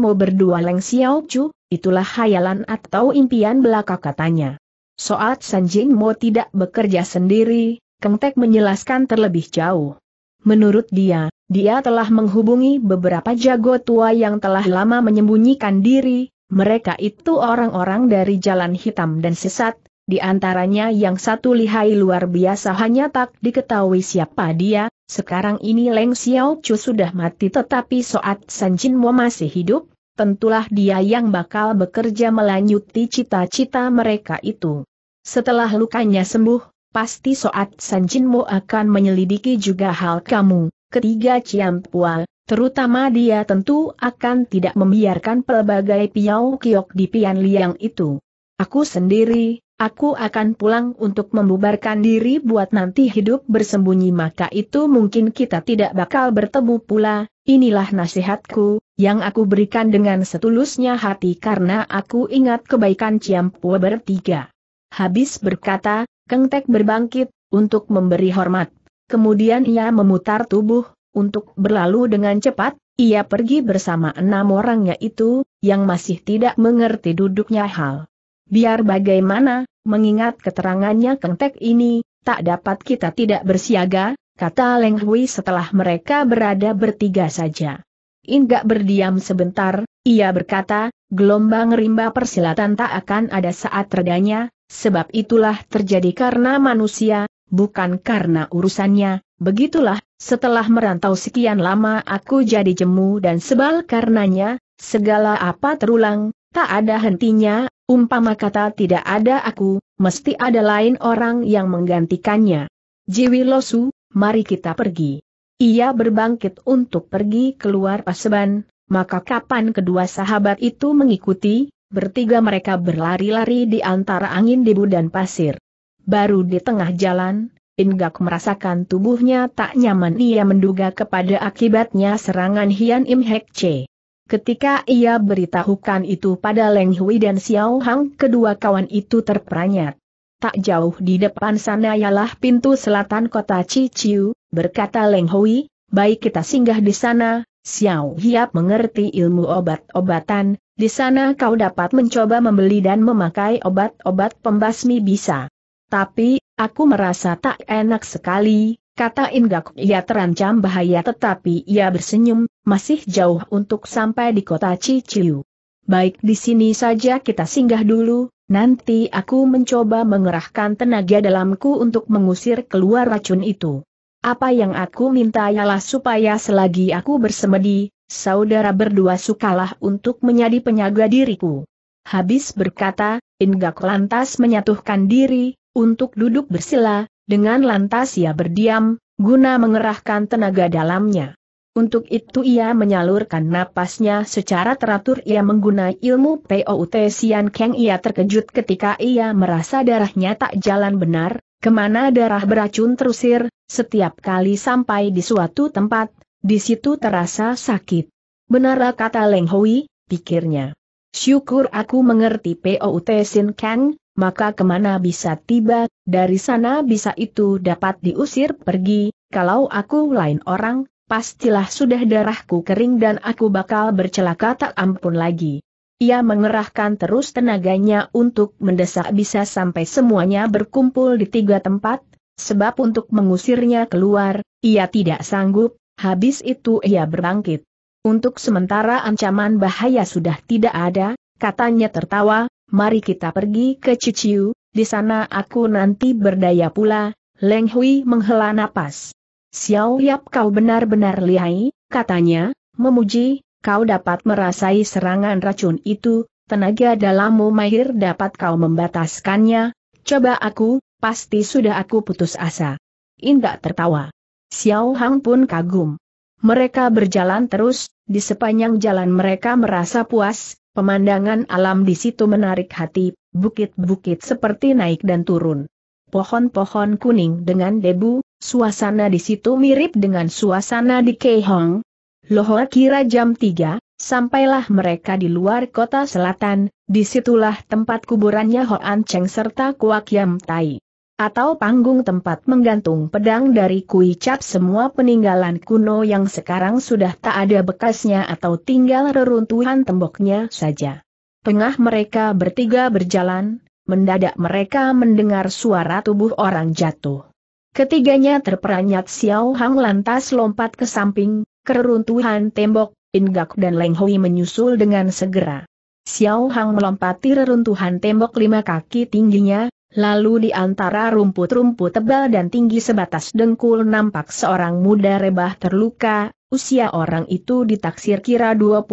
mau berdua Leng Xiao Chu, itulah hayalan atau impian belaka katanya. Soat mau tidak bekerja sendiri, Keng Tek menjelaskan terlebih jauh. Menurut dia, dia telah menghubungi beberapa jago tua yang telah lama menyembunyikan diri, mereka itu orang-orang dari jalan hitam dan sesat, di antaranya yang satu lihai luar biasa hanya tak diketahui siapa dia, sekarang ini Leng Xiao Chu sudah mati tetapi Soat San Jin Mo masih hidup, tentulah dia yang bakal bekerja melanjuti cita-cita mereka itu. Setelah lukanya sembuh, pasti Soat San Jin Mo akan menyelidiki juga hal kamu, ketiga Ciam Pual, terutama dia tentu akan tidak membiarkan pelbagai piau kiok di pian liang itu. Aku sendiri, Aku akan pulang untuk membubarkan diri buat nanti hidup bersembunyi maka itu mungkin kita tidak bakal bertemu pula, inilah nasihatku, yang aku berikan dengan setulusnya hati karena aku ingat kebaikan Ciampua bertiga. Habis berkata, Kengtek berbangkit, untuk memberi hormat. Kemudian ia memutar tubuh, untuk berlalu dengan cepat, ia pergi bersama enam orangnya itu, yang masih tidak mengerti duduknya hal. Biar bagaimana, mengingat keterangannya kentek ini, tak dapat kita tidak bersiaga, kata Leng Hui setelah mereka berada bertiga saja. Inggak berdiam sebentar, ia berkata, gelombang rimba persilatan tak akan ada saat redanya, sebab itulah terjadi karena manusia, bukan karena urusannya, begitulah, setelah merantau sekian lama aku jadi jemu dan sebal karenanya, segala apa terulang, tak ada hentinya, Umpama kata tidak ada aku, mesti ada lain orang yang menggantikannya. Jiwi Losu, mari kita pergi. Ia berbangkit untuk pergi keluar paseban, maka kapan kedua sahabat itu mengikuti, bertiga mereka berlari-lari di antara angin debu dan pasir. Baru di tengah jalan, Ingak merasakan tubuhnya tak nyaman ia menduga kepada akibatnya serangan Hian Im Hek Che. Ketika ia beritahukan itu pada Leng Hui dan Xiao Hang, kedua kawan itu terperanyat. Tak jauh di depan sana ialah pintu selatan kota Ciciu, berkata Leng Hui, baik kita singgah di sana, Xiao Hiap mengerti ilmu obat-obatan, di sana kau dapat mencoba membeli dan memakai obat-obat pembasmi bisa. Tapi, aku merasa tak enak sekali, Kata Inggak ia terancam bahaya tetapi ia bersenyum, masih jauh untuk sampai di kota Ciciu. Baik di sini saja kita singgah dulu, nanti aku mencoba mengerahkan tenaga dalamku untuk mengusir keluar racun itu. Apa yang aku minta ialah supaya selagi aku bersemedi, saudara berdua sukalah untuk menjadi penyaga diriku. Habis berkata, Inggak lantas menyatuhkan diri, untuk duduk bersila, dengan lantas ia berdiam, guna mengerahkan tenaga dalamnya. Untuk itu ia menyalurkan napasnya secara teratur ia menggunakan ilmu POUT Sian Kang ia terkejut ketika ia merasa darahnya tak jalan benar, kemana darah beracun terusir, setiap kali sampai di suatu tempat, di situ terasa sakit. Benarlah kata Leng Hui, pikirnya. Syukur aku mengerti POUT Sian Kang, maka kemana bisa tiba, dari sana bisa itu dapat diusir pergi, kalau aku lain orang, pastilah sudah darahku kering dan aku bakal bercelaka tak ampun lagi. Ia mengerahkan terus tenaganya untuk mendesak bisa sampai semuanya berkumpul di tiga tempat, sebab untuk mengusirnya keluar, ia tidak sanggup, habis itu ia berbangkit. Untuk sementara ancaman bahaya sudah tidak ada, katanya tertawa, mari kita pergi ke Ciciu, di sana aku nanti berdaya pula, Leng Hui menghela napas. Xiao Yap kau benar-benar lihai, katanya, memuji, kau dapat merasai serangan racun itu, tenaga dalammu mahir dapat kau membataskannya, coba aku, pasti sudah aku putus asa. Indah tertawa. Xiao Hang pun kagum. Mereka berjalan terus, di sepanjang jalan mereka merasa puas, Pemandangan alam di situ menarik hati, bukit-bukit seperti naik dan turun. Pohon-pohon kuning dengan debu, suasana di situ mirip dengan suasana di Keihong. Lohoa kira jam 3, sampailah mereka di luar kota selatan, disitulah tempat kuburannya Hoan Cheng serta Kuak Yam Tai atau panggung tempat menggantung pedang dari kui cap semua peninggalan kuno yang sekarang sudah tak ada bekasnya atau tinggal reruntuhan temboknya saja. Tengah mereka bertiga berjalan, mendadak mereka mendengar suara tubuh orang jatuh. Ketiganya terperanjat. Xiao Hang lantas lompat ke samping, keruntuhan tembok, Ingak dan Leng Hui menyusul dengan segera. Xiao Hang melompati reruntuhan tembok lima kaki tingginya, Lalu di antara rumput-rumput tebal dan tinggi sebatas dengkul nampak seorang muda rebah terluka, usia orang itu ditaksir kira 25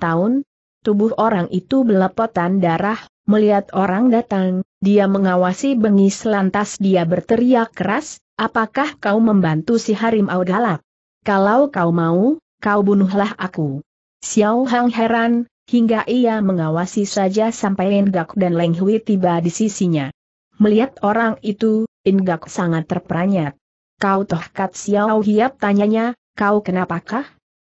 tahun. Tubuh orang itu belepotan darah, melihat orang datang, dia mengawasi bengis lantas dia berteriak keras, apakah kau membantu si harimau galak? Kalau kau mau, kau bunuhlah aku. Xiao Hang heran, hingga ia mengawasi saja sampai Enggak dan Leng Hui tiba di sisinya. Melihat orang itu, Inggak sangat terperanjat. Kau toh Kat Xiao Hiap tanyanya, kau kenapakah?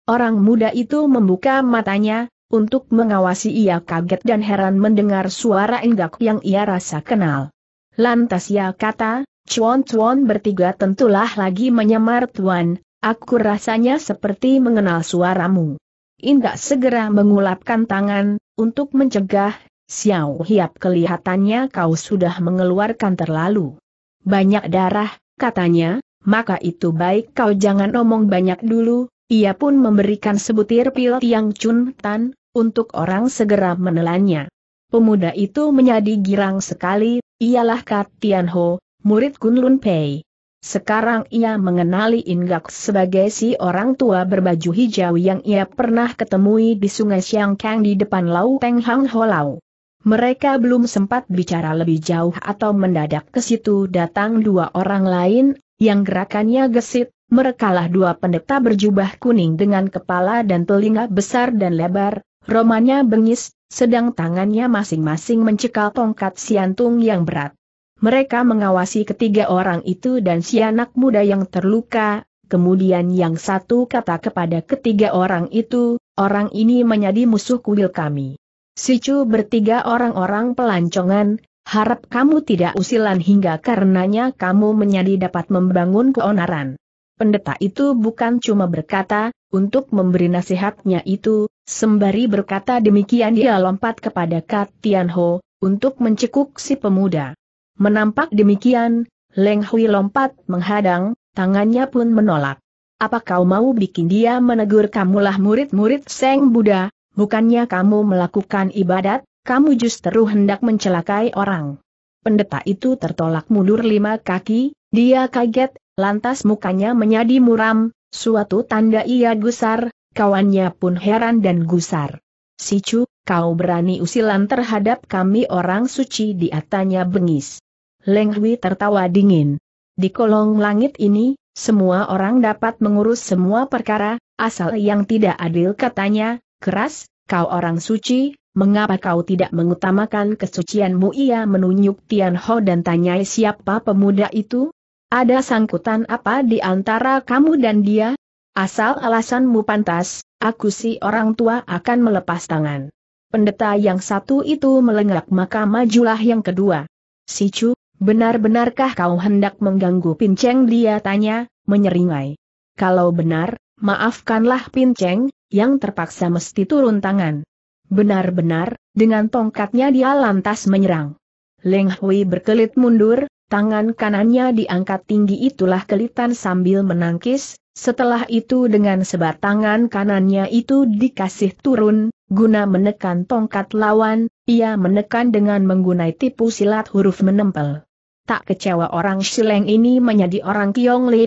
Orang muda itu membuka matanya, untuk mengawasi ia kaget dan heran mendengar suara Inggak yang ia rasa kenal. Lantas ia ya, kata, Cuan-cuan bertiga tentulah lagi menyamar tuan, aku rasanya seperti mengenal suaramu. Inggak segera mengulapkan tangan, untuk mencegah Xiao Hiap kelihatannya kau sudah mengeluarkan terlalu banyak darah, katanya, maka itu baik kau jangan omong banyak dulu, ia pun memberikan sebutir pil tiang Chun tan, untuk orang segera menelannya. Pemuda itu menjadi girang sekali, ialah Kat Tian Ho, murid Kun Lun Pei. Sekarang ia mengenali Ingak sebagai si orang tua berbaju hijau yang ia pernah ketemui di sungai Xiangkang di depan Lau Peng Hang Holau. Mereka belum sempat bicara lebih jauh atau mendadak ke situ datang dua orang lain, yang gerakannya gesit, merekalah dua pendeta berjubah kuning dengan kepala dan telinga besar dan lebar, Romanya bengis, sedang tangannya masing-masing mencekal tongkat siantung yang berat. Mereka mengawasi ketiga orang itu dan si anak muda yang terluka, kemudian yang satu kata kepada ketiga orang itu, orang ini menjadi musuh kuil kami. Sicu bertiga orang-orang pelancongan, harap kamu tidak usilan hingga karenanya kamu menjadi dapat membangun keonaran. Pendeta itu bukan cuma berkata, untuk memberi nasihatnya itu, sembari berkata demikian dia lompat kepada Kat Ho untuk mencekuk si pemuda. Menampak demikian, Leng Hui lompat menghadang, tangannya pun menolak. Apa kau mau bikin dia menegur kamulah murid-murid Seng Buddha, bukannya kamu melakukan ibadat, kamu justru hendak mencelakai orang. Pendeta itu tertolak mundur lima kaki, dia kaget, lantas mukanya menjadi muram, suatu tanda ia gusar, kawannya pun heran dan gusar. Si Sicu, kau berani usilan terhadap kami orang suci di atanya bengis. Leng Hui tertawa dingin. Di kolong langit ini, semua orang dapat mengurus semua perkara, asal yang tidak adil katanya, keras, kau orang suci, mengapa kau tidak mengutamakan kesucianmu? Ia menunjuk Tian Ho dan tanya siapa pemuda itu? Ada sangkutan apa di antara kamu dan dia? Asal alasanmu pantas, aku si orang tua akan melepas tangan. Pendeta yang satu itu melengak maka majulah yang kedua. Si Chu, benar-benarkah kau hendak mengganggu pinceng dia tanya, menyeringai. Kalau benar, Maafkanlah Pinceng, yang terpaksa mesti turun tangan. Benar-benar, dengan tongkatnya dia lantas menyerang. Leng Hui berkelit mundur, tangan kanannya diangkat tinggi itulah kelitan sambil menangkis, setelah itu dengan sebat tangan kanannya itu dikasih turun, guna menekan tongkat lawan, ia menekan dengan menggunai tipu silat huruf menempel. Tak kecewa orang Sileng ini menjadi orang Kiong Li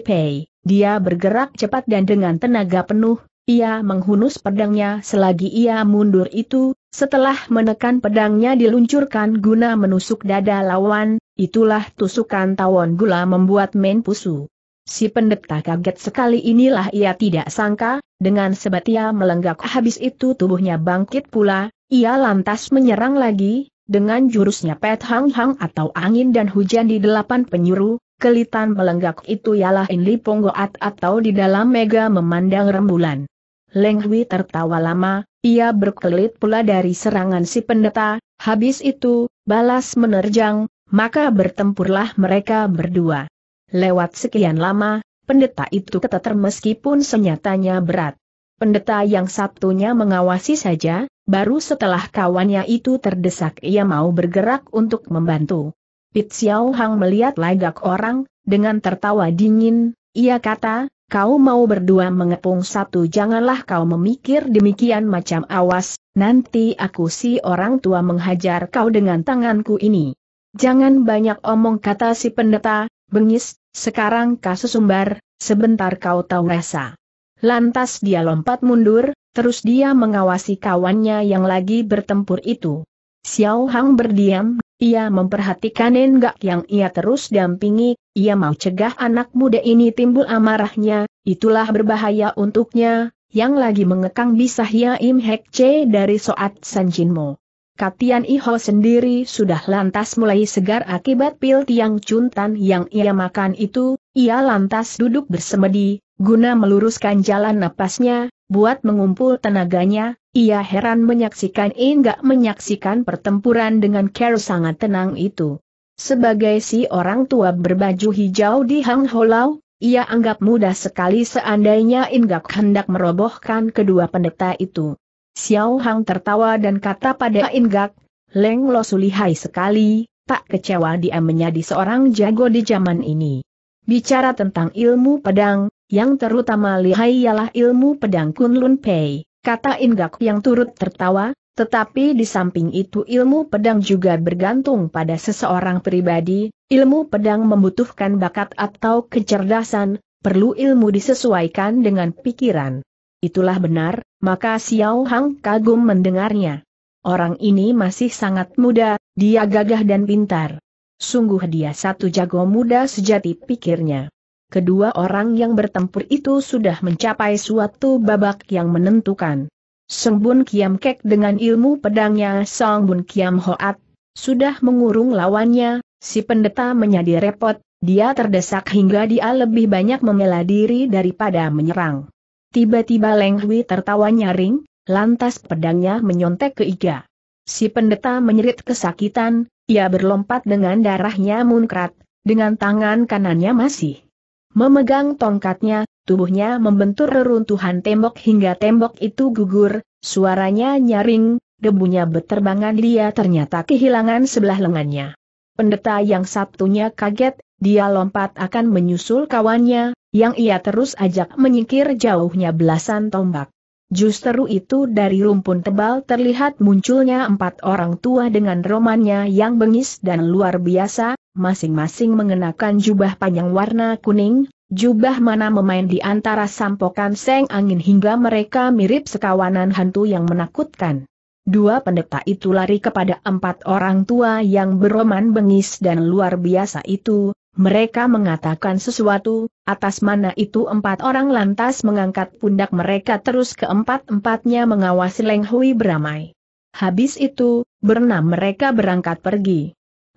dia bergerak cepat dan dengan tenaga penuh, ia menghunus pedangnya selagi ia mundur itu, setelah menekan pedangnya diluncurkan guna menusuk dada lawan, itulah tusukan tawon gula membuat men pusu. Si pendeta kaget sekali inilah ia tidak sangka, dengan sebat ia melenggak habis itu tubuhnya bangkit pula, ia lantas menyerang lagi, dengan jurusnya Pet Hang Hang atau angin dan hujan di delapan penyuru, kelitan melenggak itu ialah Inli Ponggoat atau di dalam mega memandang rembulan. Leng Hui tertawa lama, ia berkelit pula dari serangan si pendeta, habis itu, balas menerjang, maka bertempurlah mereka berdua. Lewat sekian lama, pendeta itu keteter meskipun senyatanya berat. Pendeta yang satunya mengawasi saja, Baru setelah kawannya itu terdesak ia mau bergerak untuk membantu. Pit Xiao Hang melihat lagak orang, dengan tertawa dingin, ia kata, kau mau berdua mengepung satu janganlah kau memikir demikian macam awas, nanti aku si orang tua menghajar kau dengan tanganku ini. Jangan banyak omong kata si pendeta, bengis, sekarang kasus sumbar, sebentar kau tahu rasa. Lantas dia lompat mundur, Terus dia mengawasi kawannya yang lagi bertempur itu. Xiao Hang berdiam, ia memperhatikan Enggak yang ia terus dampingi, ia mau cegah anak muda ini timbul amarahnya, itulah berbahaya untuknya, yang lagi mengekang bisa Hia Im Hek Che dari Soat Mo. Katian Iho sendiri sudah lantas mulai segar akibat pil tiang cuntan yang ia makan itu, ia lantas duduk bersemedi, guna meluruskan jalan napasnya, Buat mengumpul tenaganya, ia heran menyaksikan enggak eh, menyaksikan pertempuran dengan care sangat tenang itu. Sebagai si orang tua berbaju hijau di Hang Holau, ia anggap mudah sekali seandainya Inggak hendak merobohkan kedua pendeta itu. Xiao Hang tertawa dan kata pada Inggak, Leng Lo Sulihai sekali, tak kecewa dia menjadi seorang jago di zaman ini. Bicara tentang ilmu pedang, yang terutama lihai ialah ilmu pedang Kunlun Pei, kata Inggak yang turut tertawa, tetapi di samping itu ilmu pedang juga bergantung pada seseorang pribadi, ilmu pedang membutuhkan bakat atau kecerdasan, perlu ilmu disesuaikan dengan pikiran. Itulah benar, maka Xiao Hang kagum mendengarnya. Orang ini masih sangat muda, dia gagah dan pintar. Sungguh dia satu jago muda sejati pikirnya kedua orang yang bertempur itu sudah mencapai suatu babak yang menentukan. Song Bun Kiam Kek dengan ilmu pedangnya Song Bun Kiam Hoat, sudah mengurung lawannya, si pendeta menjadi repot, dia terdesak hingga dia lebih banyak mengeladiri diri daripada menyerang. Tiba-tiba Leng Hui tertawa nyaring, lantas pedangnya menyontek ke iga. Si pendeta menyerit kesakitan, ia berlompat dengan darahnya munkrat, dengan tangan kanannya masih Memegang tongkatnya, tubuhnya membentur reruntuhan tembok hingga tembok itu gugur, suaranya nyaring, debunya beterbangan dia ternyata kehilangan sebelah lengannya. Pendeta yang satunya kaget, dia lompat akan menyusul kawannya, yang ia terus ajak menyingkir jauhnya belasan tombak. Justru itu dari rumpun tebal terlihat munculnya empat orang tua dengan romannya yang bengis dan luar biasa, masing-masing mengenakan jubah panjang warna kuning, jubah mana memain di antara sampokan seng angin hingga mereka mirip sekawanan hantu yang menakutkan. Dua pendeta itu lari kepada empat orang tua yang beroman bengis dan luar biasa itu, mereka mengatakan sesuatu, atas mana itu empat orang lantas mengangkat pundak mereka terus keempat-empatnya mengawasi Leng Hui beramai. Habis itu, bernam mereka berangkat pergi.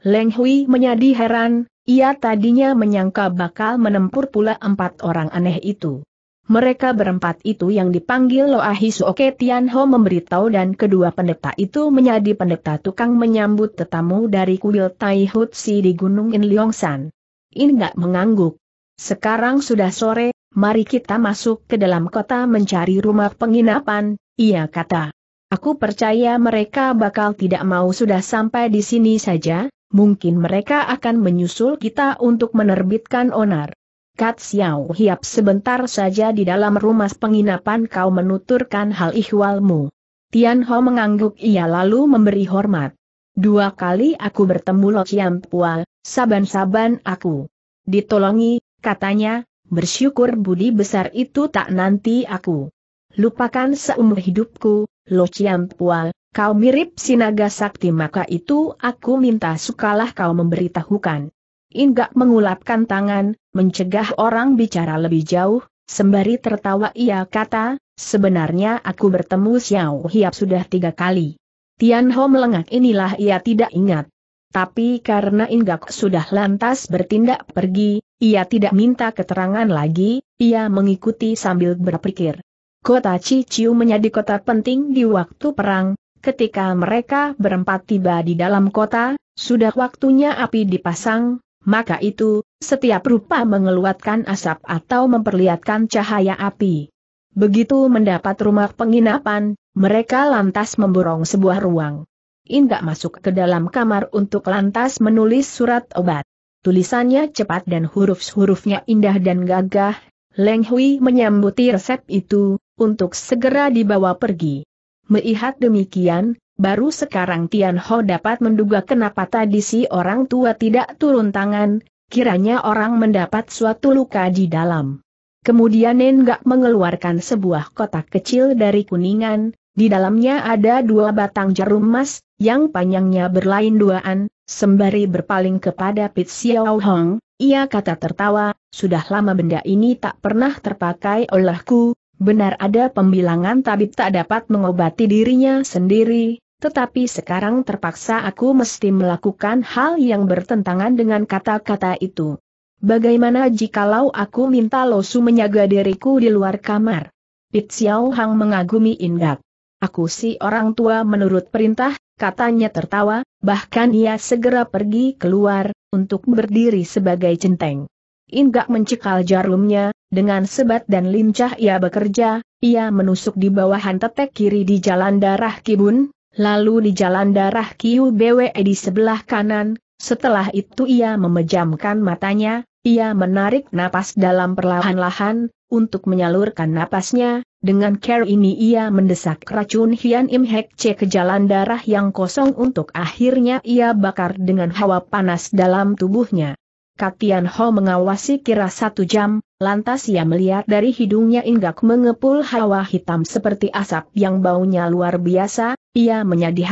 Leng Hui menjadi heran, ia tadinya menyangka bakal menempur pula empat orang aneh itu. Mereka berempat itu yang dipanggil Loahi Suoke Ho memberitahu dan kedua pendeta itu menjadi pendeta tukang menyambut tetamu dari kuil Tai Hutsi di Gunung In Liongsan. In gak mengangguk. Sekarang sudah sore, mari kita masuk ke dalam kota mencari rumah penginapan, ia kata. Aku percaya mereka bakal tidak mau sudah sampai di sini saja, mungkin mereka akan menyusul kita untuk menerbitkan onar. Kat Xiao Hiap sebentar saja di dalam rumah penginapan kau menuturkan hal ihwalmu. Tian Ho mengangguk ia lalu memberi hormat. Dua kali aku bertemu Lo Chiam Pua, saban-saban aku. Ditolongi, katanya, bersyukur budi besar itu tak nanti aku. Lupakan seumur hidupku, Lo Chiam Pua, Kau mirip sinaga sakti maka itu aku minta sukalah kau memberitahukan. Inggak mengulapkan tangan, mencegah orang bicara lebih jauh, sembari tertawa ia kata, sebenarnya aku bertemu Xiao Hiap sudah tiga kali. Tian Ho melengak inilah ia tidak ingat. Tapi karena Inggak sudah lantas bertindak pergi, ia tidak minta keterangan lagi, ia mengikuti sambil berpikir. Kota Ciciu menjadi kota penting di waktu perang, Ketika mereka berempat tiba di dalam kota, sudah waktunya api dipasang, maka itu, setiap rupa mengeluarkan asap atau memperlihatkan cahaya api. Begitu mendapat rumah penginapan, mereka lantas memborong sebuah ruang. Indak masuk ke dalam kamar untuk lantas menulis surat obat. Tulisannya cepat dan huruf-hurufnya indah dan gagah, Leng Hui menyambuti resep itu, untuk segera dibawa pergi. Melihat demikian, baru sekarang Tian Ho dapat menduga kenapa tadi si orang tua tidak turun tangan, kiranya orang mendapat suatu luka di dalam. Kemudian Nenggak mengeluarkan sebuah kotak kecil dari kuningan, di dalamnya ada dua batang jarum emas, yang panjangnya berlain duaan, sembari berpaling kepada Pit Xiao Hong, ia kata tertawa, sudah lama benda ini tak pernah terpakai olehku, Benar ada pembilangan tabib tak dapat mengobati dirinya sendiri, tetapi sekarang terpaksa aku mesti melakukan hal yang bertentangan dengan kata-kata itu. Bagaimana jikalau aku minta Losu menyaga diriku di luar kamar? Pit Xiao Hang mengagumi Indak. Aku si orang tua menurut perintah, katanya tertawa, bahkan ia segera pergi keluar, untuk berdiri sebagai centeng. Inggak mencekal jarumnya, dengan sebat dan lincah ia bekerja, ia menusuk di bawahan tetek kiri di jalan darah Kibun, lalu di jalan darah Kiu Bwe di sebelah kanan, setelah itu ia memejamkan matanya, ia menarik napas dalam perlahan-lahan, untuk menyalurkan napasnya, dengan care ini ia mendesak racun Hian Im Hek C ke jalan darah yang kosong untuk akhirnya ia bakar dengan hawa panas dalam tubuhnya. Katian Ho mengawasi kira satu jam, lantas ia melihat dari hidungnya inggak mengepul hawa hitam seperti asap yang baunya luar biasa, ia menjadi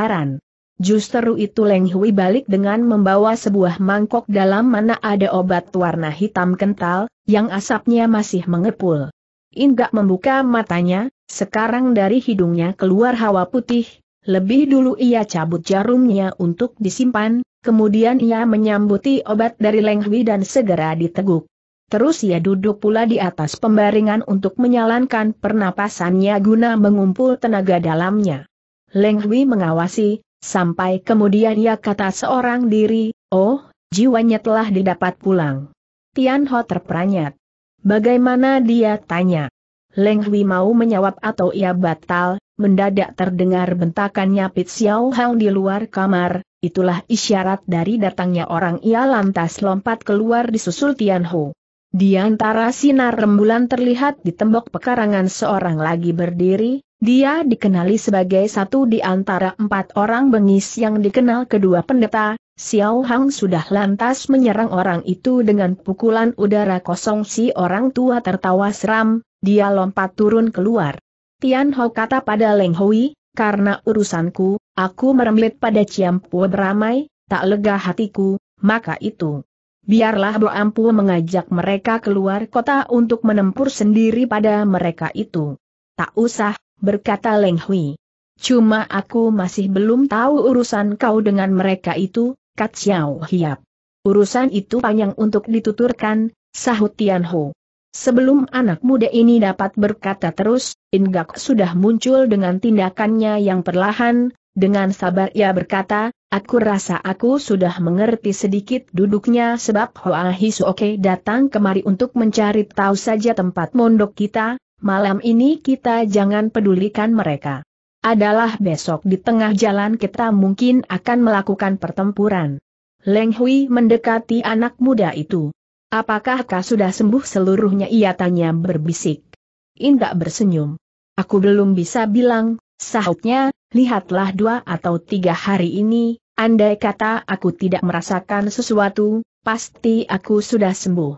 Justru itu Leng Hui balik dengan membawa sebuah mangkok dalam mana ada obat warna hitam kental, yang asapnya masih mengepul. Inggak membuka matanya, sekarang dari hidungnya keluar hawa putih, lebih dulu ia cabut jarumnya untuk disimpan, Kemudian ia menyambuti obat dari Leng Hui dan segera diteguk. Terus ia duduk pula di atas pembaringan untuk menyalankan pernapasannya guna mengumpul tenaga dalamnya. Leng Hui mengawasi, sampai kemudian ia kata seorang diri, oh, jiwanya telah didapat pulang. Tian Ho terperanyat. Bagaimana dia tanya? Leng Hui mau menjawab atau ia batal, mendadak terdengar bentakannya Pit Xiao Hang di luar kamar, itulah isyarat dari datangnya orang ia lantas lompat keluar disusul Tian Ho. Di antara sinar rembulan terlihat di tembok pekarangan seorang lagi berdiri, dia dikenali sebagai satu di antara empat orang bengis yang dikenal kedua pendeta, Xiao Hang sudah lantas menyerang orang itu dengan pukulan udara kosong si orang tua tertawa seram, dia lompat turun keluar. Tian Ho kata pada Leng Hui, karena urusanku, aku meremlit pada Ciampu beramai, tak lega hatiku, maka itu. Biarlah Bo Ampu mengajak mereka keluar kota untuk menempur sendiri pada mereka itu. Tak usah, berkata Leng Hui. Cuma aku masih belum tahu urusan kau dengan mereka itu, Kat Xiao Hiap. Urusan itu panjang untuk dituturkan, sahut Tian Ho. Sebelum anak muda ini dapat berkata terus, Ingak sudah muncul dengan tindakannya yang perlahan, dengan sabar ia berkata, aku rasa aku sudah mengerti sedikit duduknya sebab Hoa oke, datang kemari untuk mencari tahu saja tempat mondok kita, malam ini kita jangan pedulikan mereka. Adalah besok di tengah jalan kita mungkin akan melakukan pertempuran. Leng Hui mendekati anak muda itu. Apakah kau sudah sembuh seluruhnya ia tanya berbisik. Indak bersenyum. Aku belum bisa bilang, sahutnya, lihatlah dua atau tiga hari ini, andai kata aku tidak merasakan sesuatu, pasti aku sudah sembuh.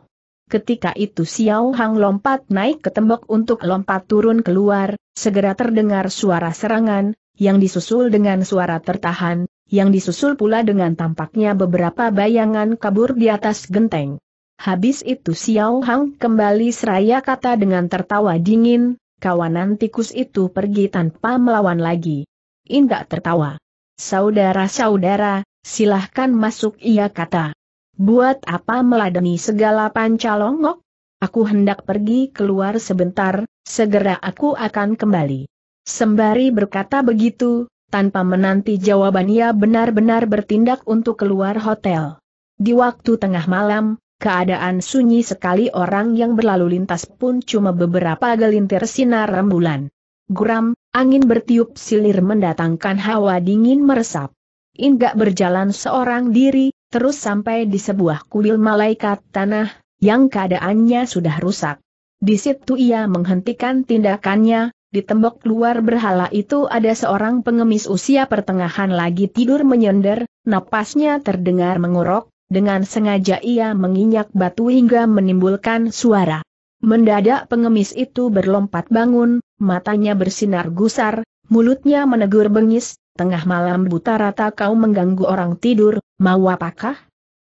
Ketika itu Xiao Hang lompat naik ke tembok untuk lompat turun keluar, segera terdengar suara serangan, yang disusul dengan suara tertahan, yang disusul pula dengan tampaknya beberapa bayangan kabur di atas genteng. Habis itu Xiao Hang kembali seraya kata dengan tertawa dingin, kawanan tikus itu pergi tanpa melawan lagi. Indak tertawa. Saudara-saudara, silahkan masuk ia kata. Buat apa meladeni segala pancalongok? Aku hendak pergi keluar sebentar, segera aku akan kembali. Sembari berkata begitu, tanpa menanti jawaban ia benar-benar bertindak untuk keluar hotel. Di waktu tengah malam, keadaan sunyi sekali orang yang berlalu lintas pun cuma beberapa gelintir sinar rembulan. Guram, angin bertiup silir mendatangkan hawa dingin meresap. Inggak berjalan seorang diri, terus sampai di sebuah kuil malaikat tanah, yang keadaannya sudah rusak. Di situ ia menghentikan tindakannya, di tembok luar berhala itu ada seorang pengemis usia pertengahan lagi tidur menyender, napasnya terdengar mengorok, dengan sengaja ia menginjak batu hingga menimbulkan suara. Mendadak pengemis itu berlompat bangun, matanya bersinar gusar, mulutnya menegur bengis, tengah malam buta rata kau mengganggu orang tidur, mau apakah?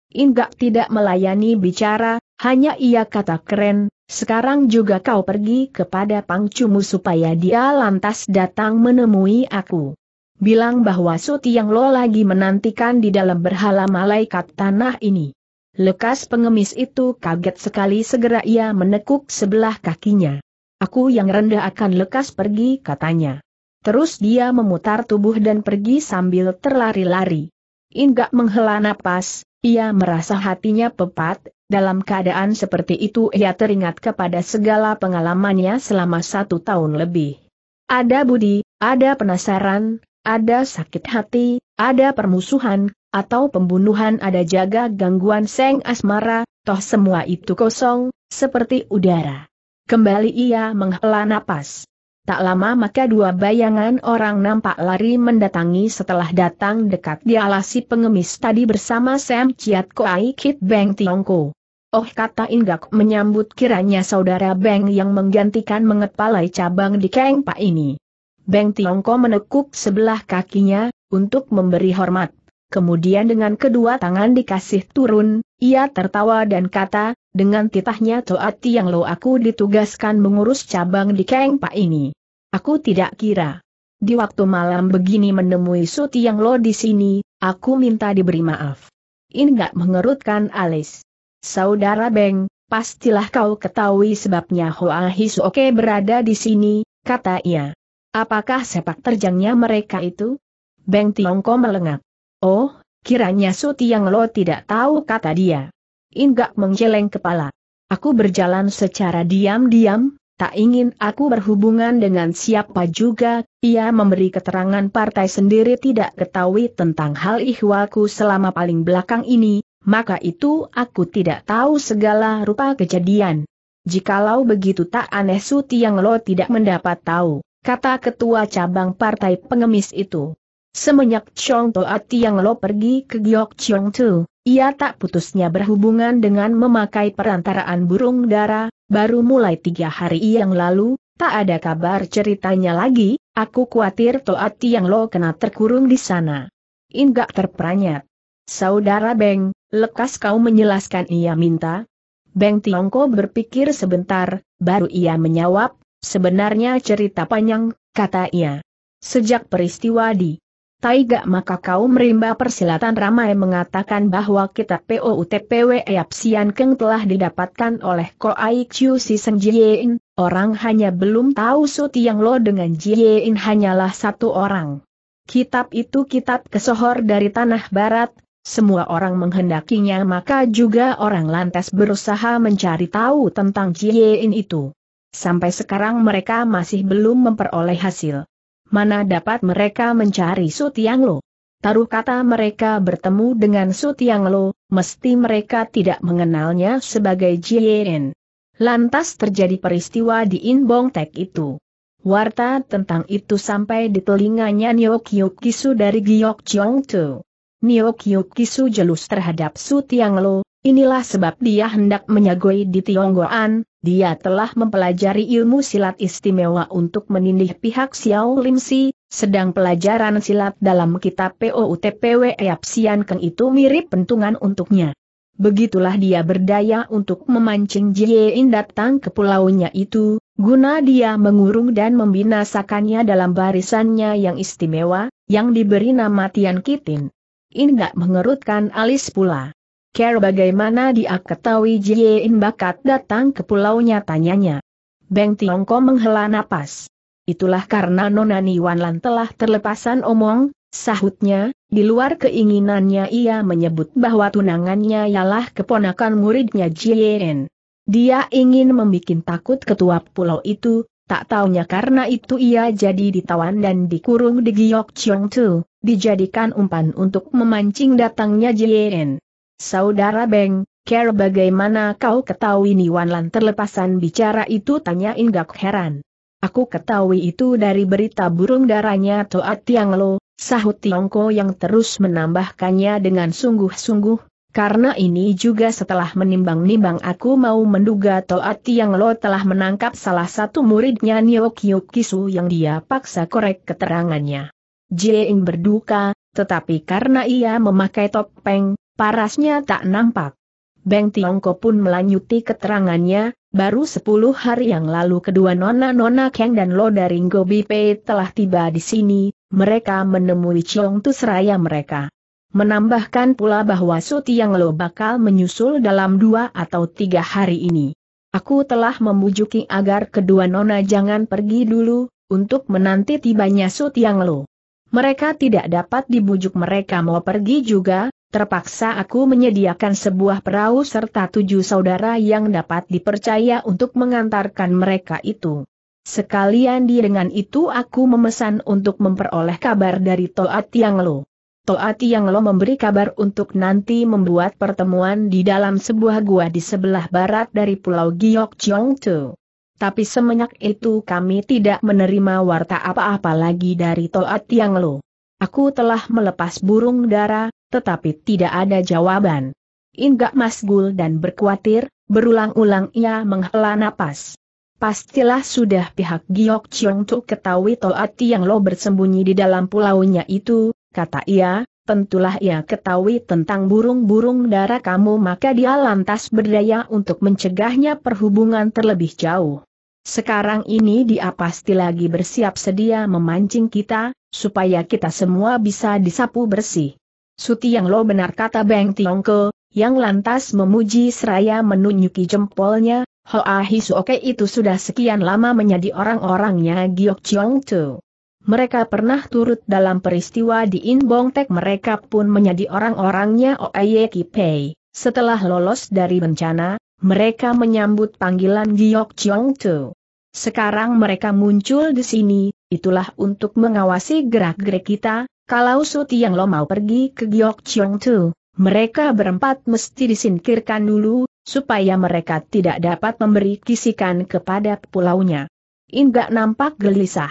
Inggak tidak melayani bicara, hanya ia kata keren, sekarang juga kau pergi kepada pangcumu supaya dia lantas datang menemui aku bilang bahwa Suti yang Lo lagi menantikan di dalam berhala malaikat tanah ini. Lekas pengemis itu kaget sekali segera ia menekuk sebelah kakinya. Aku yang rendah akan lekas pergi katanya. Terus dia memutar tubuh dan pergi sambil terlari-lari. Inggak menghela napas, ia merasa hatinya pepat, dalam keadaan seperti itu ia teringat kepada segala pengalamannya selama satu tahun lebih. Ada budi, ada penasaran, ada sakit hati, ada permusuhan, atau pembunuhan ada jaga gangguan seng asmara, toh semua itu kosong, seperti udara. Kembali ia menghela napas. Tak lama maka dua bayangan orang nampak lari mendatangi setelah datang dekat di alasi pengemis tadi bersama Sam Chiat Koai Kit Beng Tiongko. Oh kata Inggak menyambut kiranya saudara Beng yang menggantikan mengepalai cabang di Keng Pak ini. Beng Tiongko menekuk sebelah kakinya, untuk memberi hormat. Kemudian dengan kedua tangan dikasih turun, ia tertawa dan kata, dengan titahnya Toati yang Lo aku ditugaskan mengurus cabang di Keng Pak ini. Aku tidak kira. Di waktu malam begini menemui Suti yang Lo di sini, aku minta diberi maaf. Ini gak mengerutkan alis. Saudara Beng, pastilah kau ketahui sebabnya Hoa Hisoke berada di sini, kata ia. Apakah sepak terjangnya mereka itu? Beng Tiongko melengak. Oh, kiranya Su Tiang Lo tidak tahu kata dia. Inggak menggeleng kepala. Aku berjalan secara diam-diam, tak ingin aku berhubungan dengan siapa juga, ia memberi keterangan partai sendiri tidak ketahui tentang hal ihwaku selama paling belakang ini, maka itu aku tidak tahu segala rupa kejadian. Jikalau begitu tak aneh Su Tiang Lo tidak mendapat tahu kata ketua cabang partai pengemis itu. Semenjak Chong Toa Tiang Lo pergi ke Giok Chong Tu, ia tak putusnya berhubungan dengan memakai perantaraan burung dara, baru mulai tiga hari yang lalu, tak ada kabar ceritanya lagi, aku khawatir Toa Tiang Lo kena terkurung di sana. Inggak terperanyat. Saudara Beng, lekas kau menjelaskan ia minta. Beng Tiongko berpikir sebentar, baru ia menjawab, Sebenarnya cerita panjang, kata ia. Sejak peristiwa di Taiga maka kau merimba persilatan ramai mengatakan bahwa kitab POUTPW Eapsian Keng telah didapatkan oleh Ko Aik Chiu Si Seng Jiein, orang hanya belum tahu Su Tiang Lo dengan Jiein hanyalah satu orang. Kitab itu kitab kesohor dari tanah barat, semua orang menghendakinya maka juga orang lantas berusaha mencari tahu tentang Jiein itu sampai sekarang mereka masih belum memperoleh hasil. Mana dapat mereka mencari Su Tiang Lo? Taruh kata mereka bertemu dengan Su Tiang Lo, mesti mereka tidak mengenalnya sebagai Jien. Lantas terjadi peristiwa di In Tek itu. Warta tentang itu sampai di telinganya Nyokyuk Kisu dari Giok Chong Tu. Nyokyuk Kisu jelus terhadap Su Tiang Lo, Inilah sebab dia hendak menyagoi di Tionggoan, dia telah mempelajari ilmu silat istimewa untuk menindih pihak Xiao Lim Si, sedang pelajaran silat dalam kitab POUTPW Eap Sian Keng itu mirip pentungan untuknya. Begitulah dia berdaya untuk memancing Jiein datang ke pulaunya itu, guna dia mengurung dan membinasakannya dalam barisannya yang istimewa, yang diberi nama Tian Kitin. Indak mengerutkan alis pula. Care bagaimana dia ketahui Jie bakat datang ke pulaunya tanyanya. Beng Tiongko menghela napas. Itulah karena Nona Niwanlan telah terlepasan omong, sahutnya, di luar keinginannya ia menyebut bahwa tunangannya ialah keponakan muridnya Jie Dia ingin membuat takut ketua pulau itu, tak taunya karena itu ia jadi ditawan dan dikurung di Giok Chiong Tu, dijadikan umpan untuk memancing datangnya Jie Saudara Beng, Care bagaimana kau ketahui Niwan Lan terlepasan bicara itu tanya Inggak heran. Aku ketahui itu dari berita burung darahnya Toat Tiang Lo, sahut Tiongko yang terus menambahkannya dengan sungguh-sungguh, karena ini juga setelah menimbang-nimbang aku mau menduga Toat Tiang Lo telah menangkap salah satu muridnya Nio Kisu yang dia paksa korek keterangannya. Jieing berduka, tetapi karena ia memakai topeng, Parasnya tak nampak. Beng Tiongko pun melanjuti keterangannya, baru sepuluh hari yang lalu kedua nona-nona Kang dan dari Gobi Bipe telah tiba di sini, mereka menemui Chong Tu seraya mereka. Menambahkan pula bahwa yang Lo bakal menyusul dalam dua atau tiga hari ini. Aku telah memujuki agar kedua nona jangan pergi dulu, untuk menanti tibanya yang Lo. Mereka tidak dapat dibujuk mereka mau pergi juga, terpaksa aku menyediakan sebuah perahu serta tujuh saudara yang dapat dipercaya untuk mengantarkan mereka itu. Sekalian di dengan itu aku memesan untuk memperoleh kabar dari Toat Yang Lo. Toat Yang Lo memberi kabar untuk nanti membuat pertemuan di dalam sebuah gua di sebelah barat dari Pulau Giok Chong Tu. Tapi semenjak itu kami tidak menerima warta apa-apa lagi dari Toat Yang Lo. Aku telah melepas burung dara, tetapi tidak ada jawaban. Inggak Gul dan berkuatir, berulang-ulang ia menghela napas. Pastilah sudah pihak Giok Chiong Tuk ketahui Toati yang Lo bersembunyi di dalam pulaunya itu, kata ia, tentulah ia ketahui tentang burung-burung darah kamu maka dia lantas berdaya untuk mencegahnya perhubungan terlebih jauh. Sekarang ini dia pasti lagi bersiap sedia memancing kita, supaya kita semua bisa disapu bersih. Suti yang Lo benar kata Beng Tiongko, yang lantas memuji seraya menunjuki jempolnya, Hoa oke itu sudah sekian lama menjadi orang-orangnya Giok Chiong Tu. Mereka pernah turut dalam peristiwa di Inbong Tek mereka pun menjadi orang-orangnya Oye pei. Setelah lolos dari bencana, mereka menyambut panggilan Giok Chiong Tu. Sekarang mereka muncul di sini, itulah untuk mengawasi gerak-gerik kita, kalau Su yang Lo mau pergi ke Giok Chiong Tu, mereka berempat mesti disingkirkan dulu, supaya mereka tidak dapat memberi kisikan kepada pulaunya. Inggak nampak gelisah.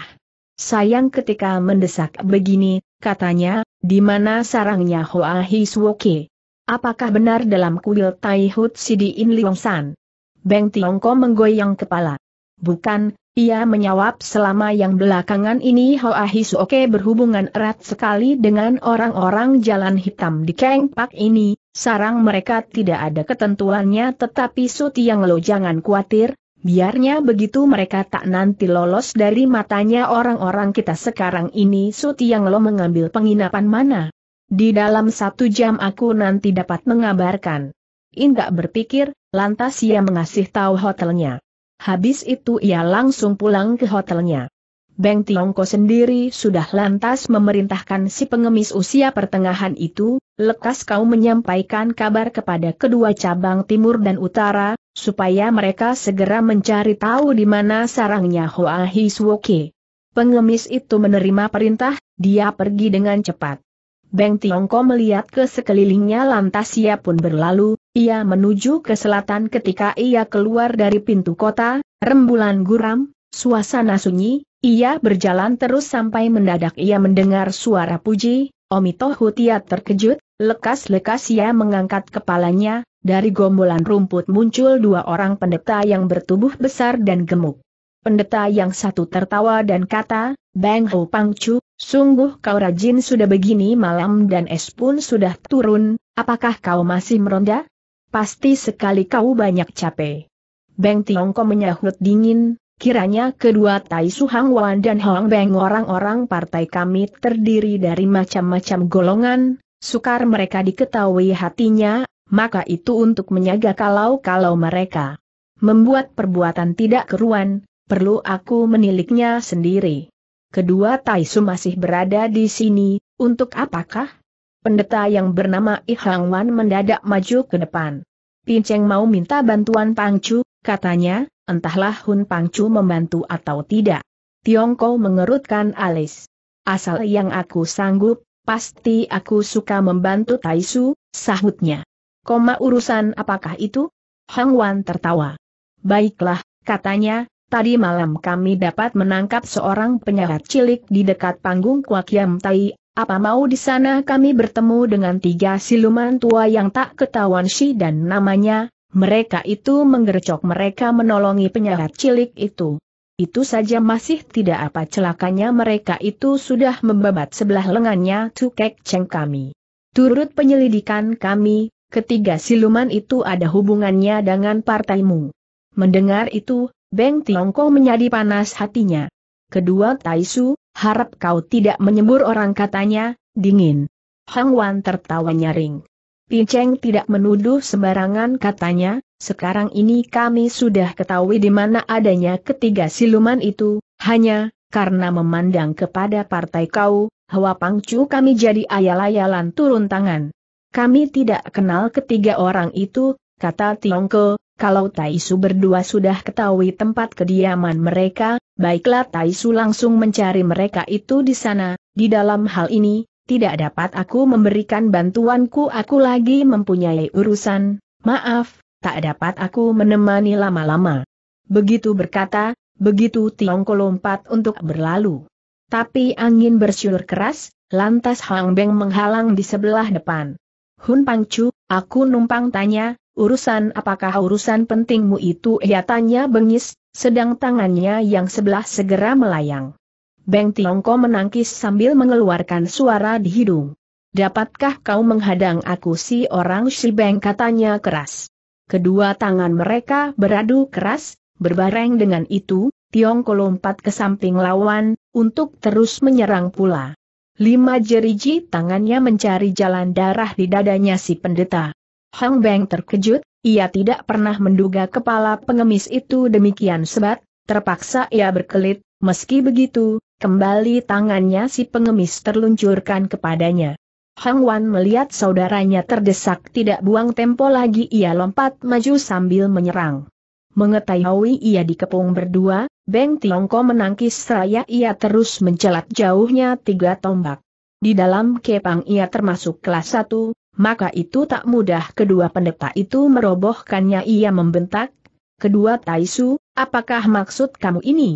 Sayang ketika mendesak begini, katanya, di mana sarangnya Hoa Hiswoke? Apakah benar dalam kuil Tai Hut Sidi In Liong San? Beng Tiongko menggoyang kepala. Bukan, ia menjawab selama yang belakangan ini Hoa Hisoke berhubungan erat sekali dengan orang-orang jalan hitam di Keng Pak ini, sarang mereka tidak ada ketentuannya tetapi Suti yang lo jangan khawatir, biarnya begitu mereka tak nanti lolos dari matanya orang-orang kita sekarang ini Suti yang lo mengambil penginapan mana. Di dalam satu jam aku nanti dapat mengabarkan. Indak berpikir, lantas ia mengasih tahu hotelnya. Habis itu ia langsung pulang ke hotelnya. Beng Tiongko sendiri sudah lantas memerintahkan si pengemis usia pertengahan itu, lekas kau menyampaikan kabar kepada kedua cabang timur dan utara, supaya mereka segera mencari tahu di mana sarangnya Hoa Hiswoke. Pengemis itu menerima perintah, dia pergi dengan cepat. Beng Tiongko melihat ke sekelilingnya lantas ia pun berlalu, ia menuju ke selatan ketika ia keluar dari pintu kota, rembulan guram, suasana sunyi, ia berjalan terus sampai mendadak ia mendengar suara puji, Omito Hutia terkejut, lekas-lekas ia mengangkat kepalanya, dari gombolan rumput muncul dua orang pendeta yang bertubuh besar dan gemuk. Pendeta yang satu tertawa dan kata, Bang Ho Pangcu, sungguh kau rajin sudah begini malam dan es pun sudah turun, apakah kau masih meronda? Pasti sekali kau banyak capek. Beng Tiongko menyahut dingin, Kiranya kedua Tai Su Hang Wan dan Hong Beng orang-orang partai kami terdiri dari macam-macam golongan, sukar mereka diketahui hatinya, maka itu untuk menyaga kalau-kalau mereka membuat perbuatan tidak keruan, perlu aku meniliknya sendiri. Kedua Tai Su masih berada di sini, untuk apakah? Pendeta yang bernama Ihang Wan mendadak maju ke depan. Pinceng mau minta bantuan Pangcu, katanya, entahlah Hun Pangcu membantu atau tidak. Tiongko mengerutkan alis. Asal yang aku sanggup, pasti aku suka membantu Taisu, sahutnya. Koma urusan apakah itu? Hang Wan tertawa. Baiklah, katanya, Tadi malam kami dapat menangkap seorang penyahat cilik di dekat panggung Kuakiam Tai, apa mau di sana kami bertemu dengan tiga siluman tua yang tak ketahuan si dan namanya, mereka itu menggercok mereka menolongi penyahat cilik itu. Itu saja masih tidak apa celakanya mereka itu sudah membabat sebelah lengannya Tukek ceng kami. Turut penyelidikan kami, ketiga siluman itu ada hubungannya dengan partaimu. Mendengar itu, Beng Tiongko menjadi panas hatinya. Kedua Taisu, Harap kau tidak menyembur orang katanya, dingin. Hang Wan tertawa nyaring. Pinceng tidak menuduh sembarangan katanya, sekarang ini kami sudah ketahui di mana adanya ketiga siluman itu, hanya, karena memandang kepada partai kau, Hawa Pangcu kami jadi ayal-ayalan turun tangan. Kami tidak kenal ketiga orang itu, kata Tiongko, kalau Taisu berdua sudah ketahui tempat kediaman mereka, Baiklah Taisu langsung mencari mereka itu di sana, di dalam hal ini, tidak dapat aku memberikan bantuanku aku lagi mempunyai urusan, maaf, tak dapat aku menemani lama-lama. Begitu berkata, begitu Tiongko lompat untuk berlalu. Tapi angin bersiul keras, lantas Hang Beng menghalang di sebelah depan. Hun Pangcu, aku numpang tanya, urusan apakah urusan pentingmu itu ia tanya bengis, sedang tangannya yang sebelah segera melayang. Beng Tiongko menangkis sambil mengeluarkan suara di hidung. Dapatkah kau menghadang aku si orang si Beng katanya keras. Kedua tangan mereka beradu keras, berbareng dengan itu, Tiongko lompat ke samping lawan, untuk terus menyerang pula. Lima jeriji tangannya mencari jalan darah di dadanya si pendeta. Hang Beng terkejut, ia tidak pernah menduga kepala pengemis itu demikian sebat, terpaksa ia berkelit, meski begitu, kembali tangannya si pengemis terluncurkan kepadanya. Hang Wan melihat saudaranya terdesak tidak buang tempo lagi ia lompat maju sambil menyerang. Mengetahui ia dikepung berdua, Beng Tiongko menangkis seraya ia terus mencelat jauhnya tiga tombak. Di dalam kepang ia termasuk kelas satu maka itu tak mudah kedua pendeta itu merobohkannya ia membentak, kedua Taisu, apakah maksud kamu ini?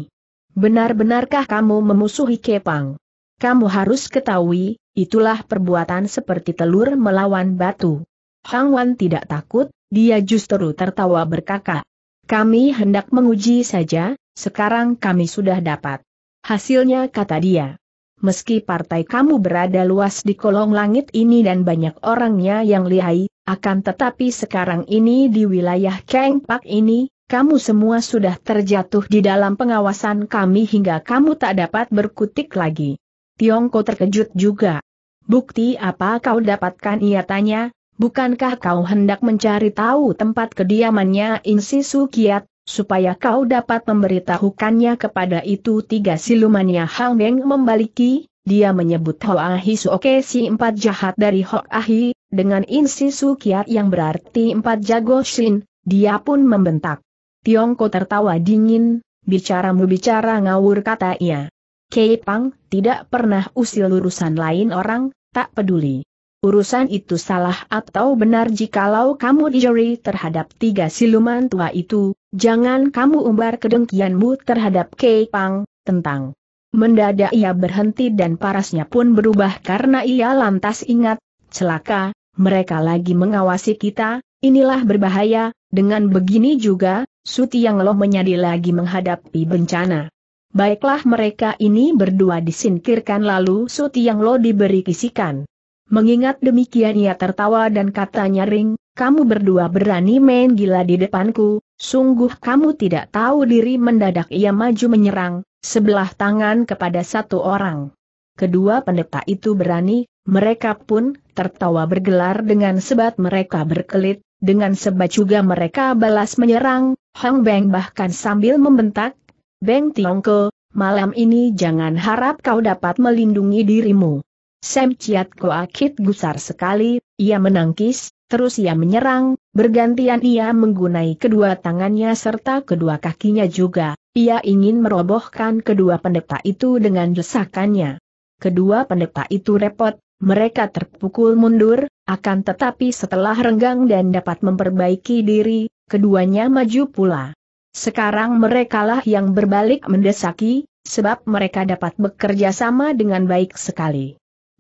Benar-benarkah kamu memusuhi Kepang? Kamu harus ketahui, itulah perbuatan seperti telur melawan batu. Hang Wan tidak takut, dia justru tertawa berkakak. Kami hendak menguji saja, sekarang kami sudah dapat. Hasilnya kata dia meski partai kamu berada luas di kolong langit ini dan banyak orangnya yang lihai, akan tetapi sekarang ini di wilayah Keng Pak ini, kamu semua sudah terjatuh di dalam pengawasan kami hingga kamu tak dapat berkutik lagi. Tiongko terkejut juga. Bukti apa kau dapatkan ia tanya, bukankah kau hendak mencari tahu tempat kediamannya Insi Sukiat, supaya kau dapat memberitahukannya kepada itu tiga silumannya Hang Beng membaliki, dia menyebut Hoahi Suoke si empat jahat dari Ahi, dengan insi sukiat yang berarti empat jago shin, dia pun membentak. Tiongko tertawa dingin, bicaramu bicara ngawur kata ia. Kei Pang, tidak pernah usil urusan lain orang, tak peduli. Urusan itu salah atau benar jikalau kamu dijeri terhadap tiga siluman tua itu, jangan kamu umbar kedengkianmu terhadap Kei Pang, tentang. Mendadak ia berhenti dan parasnya pun berubah karena ia lantas ingat, celaka, mereka lagi mengawasi kita, inilah berbahaya, dengan begini juga, Suti Yang Loh menjadi lagi menghadapi bencana. Baiklah mereka ini berdua disingkirkan lalu Suti Yang Lo diberi kisikan. Mengingat demikian ia tertawa dan katanya ring, kamu berdua berani main gila di depanku, sungguh kamu tidak tahu diri mendadak ia maju menyerang, sebelah tangan kepada satu orang. Kedua pendeta itu berani, mereka pun tertawa bergelar dengan sebat mereka berkelit, dengan sebat juga mereka balas menyerang, Hong Beng bahkan sambil membentak, Beng Tiongko, malam ini jangan harap kau dapat melindungi dirimu. Sam Chiat Goakit gusar sekali, ia menangkis, terus ia menyerang, bergantian ia menggunai kedua tangannya serta kedua kakinya juga, ia ingin merobohkan kedua pendeta itu dengan desakannya. Kedua pendeta itu repot, mereka terpukul mundur, akan tetapi setelah renggang dan dapat memperbaiki diri, keduanya maju pula. Sekarang merekalah yang berbalik mendesaki, sebab mereka dapat bekerja sama dengan baik sekali.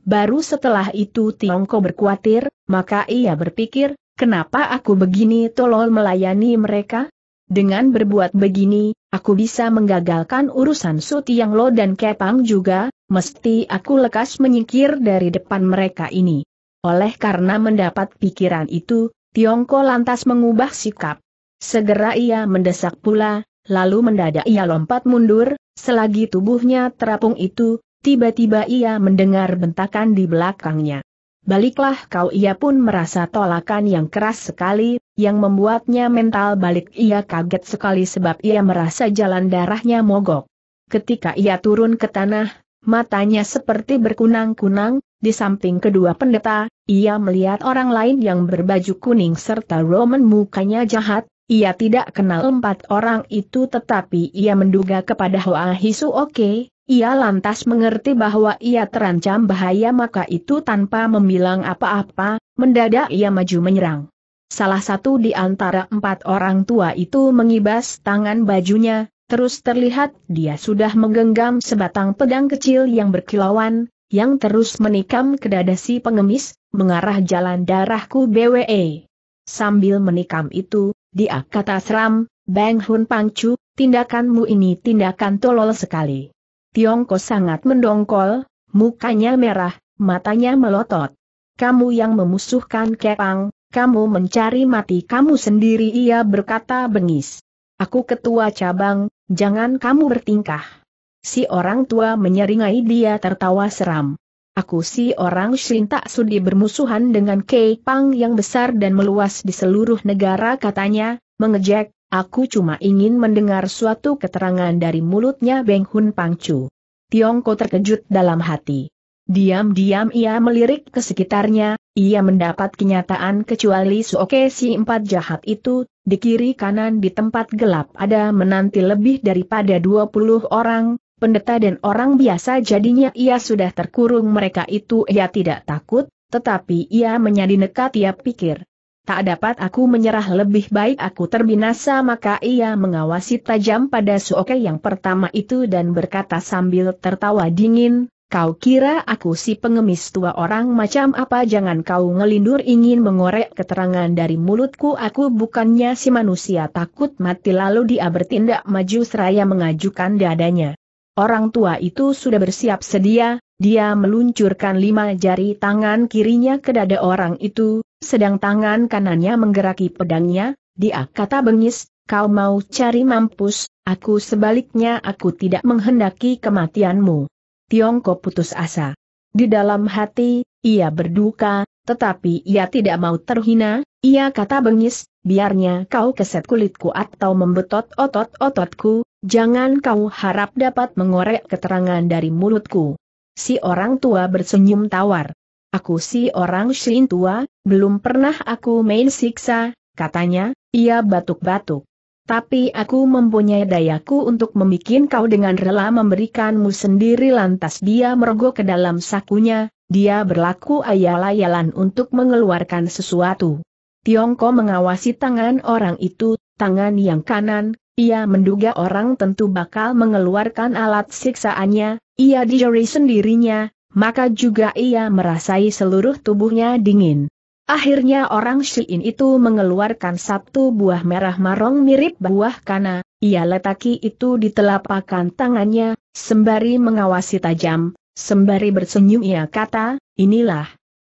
Baru setelah itu Tiongko berkuatir, maka ia berpikir, kenapa aku begini tolol melayani mereka? Dengan berbuat begini, aku bisa menggagalkan urusan Su Tiang Lo dan Kepang juga, mesti aku lekas menyingkir dari depan mereka ini. Oleh karena mendapat pikiran itu, Tiongko lantas mengubah sikap. Segera ia mendesak pula, lalu mendadak ia lompat mundur, selagi tubuhnya terapung itu, Tiba-tiba ia mendengar bentakan di belakangnya. Baliklah kau ia pun merasa tolakan yang keras sekali, yang membuatnya mental balik ia kaget sekali sebab ia merasa jalan darahnya mogok. Ketika ia turun ke tanah, matanya seperti berkunang-kunang, di samping kedua pendeta, ia melihat orang lain yang berbaju kuning serta Roman mukanya jahat, ia tidak kenal empat orang itu tetapi ia menduga kepada Hoa Hisu Oke, ia lantas mengerti bahwa ia terancam bahaya maka itu tanpa membilang apa-apa, mendadak ia maju menyerang. Salah satu di antara empat orang tua itu mengibas tangan bajunya, terus terlihat dia sudah menggenggam sebatang pedang kecil yang berkilauan, yang terus menikam ke dada si pengemis, mengarah jalan darahku BWE. Sambil menikam itu, dia kata seram, Bang Hun Pangcu, tindakanmu ini tindakan tolol sekali. Tiongko sangat mendongkol, mukanya merah, matanya melotot. Kamu yang memusuhkan Kepang, kamu mencari mati kamu sendiri ia berkata bengis. Aku ketua cabang, jangan kamu bertingkah. Si orang tua menyeringai dia tertawa seram. Aku si orang Shin tak sudi bermusuhan dengan Kepang yang besar dan meluas di seluruh negara katanya, mengejek, Aku cuma ingin mendengar suatu keterangan dari mulutnya Beng Hun Pang Pangcu. Tiongko terkejut dalam hati. Diam-diam ia melirik ke sekitarnya, ia mendapat kenyataan kecuali Suoke si empat jahat itu, di kiri kanan di tempat gelap ada menanti lebih daripada 20 orang, pendeta dan orang biasa jadinya ia sudah terkurung mereka itu ia tidak takut, tetapi ia menjadi nekat ia pikir, tak dapat aku menyerah lebih baik aku terbinasa maka ia mengawasi tajam pada Suoke yang pertama itu dan berkata sambil tertawa dingin, kau kira aku si pengemis tua orang macam apa jangan kau ngelindur ingin mengorek keterangan dari mulutku aku bukannya si manusia takut mati lalu dia bertindak maju seraya mengajukan dadanya. Orang tua itu sudah bersiap sedia, dia meluncurkan lima jari tangan kirinya ke dada orang itu, sedang tangan kanannya menggeraki pedangnya, dia kata bengis, kau mau cari mampus, aku sebaliknya aku tidak menghendaki kematianmu. Tiongko putus asa. Di dalam hati, ia berduka, tetapi ia tidak mau terhina, ia kata bengis, biarnya kau keset kulitku atau membetot otot-ototku, jangan kau harap dapat mengorek keterangan dari mulutku. Si orang tua bersenyum tawar. Aku si orang Shin tua, belum pernah aku main siksa, katanya, ia batuk-batuk. Tapi aku mempunyai dayaku untuk membuat kau dengan rela memberikanmu sendiri lantas dia merogoh ke dalam sakunya, dia berlaku ayal-ayalan untuk mengeluarkan sesuatu. Tiongko mengawasi tangan orang itu, tangan yang kanan, ia menduga orang tentu bakal mengeluarkan alat siksaannya, ia dijeri sendirinya, maka juga ia merasai seluruh tubuhnya dingin. Akhirnya orang Shiin itu mengeluarkan satu buah merah marong mirip buah kana, ia letaki itu di telapak tangannya, sembari mengawasi tajam, sembari bersenyum ia kata, inilah.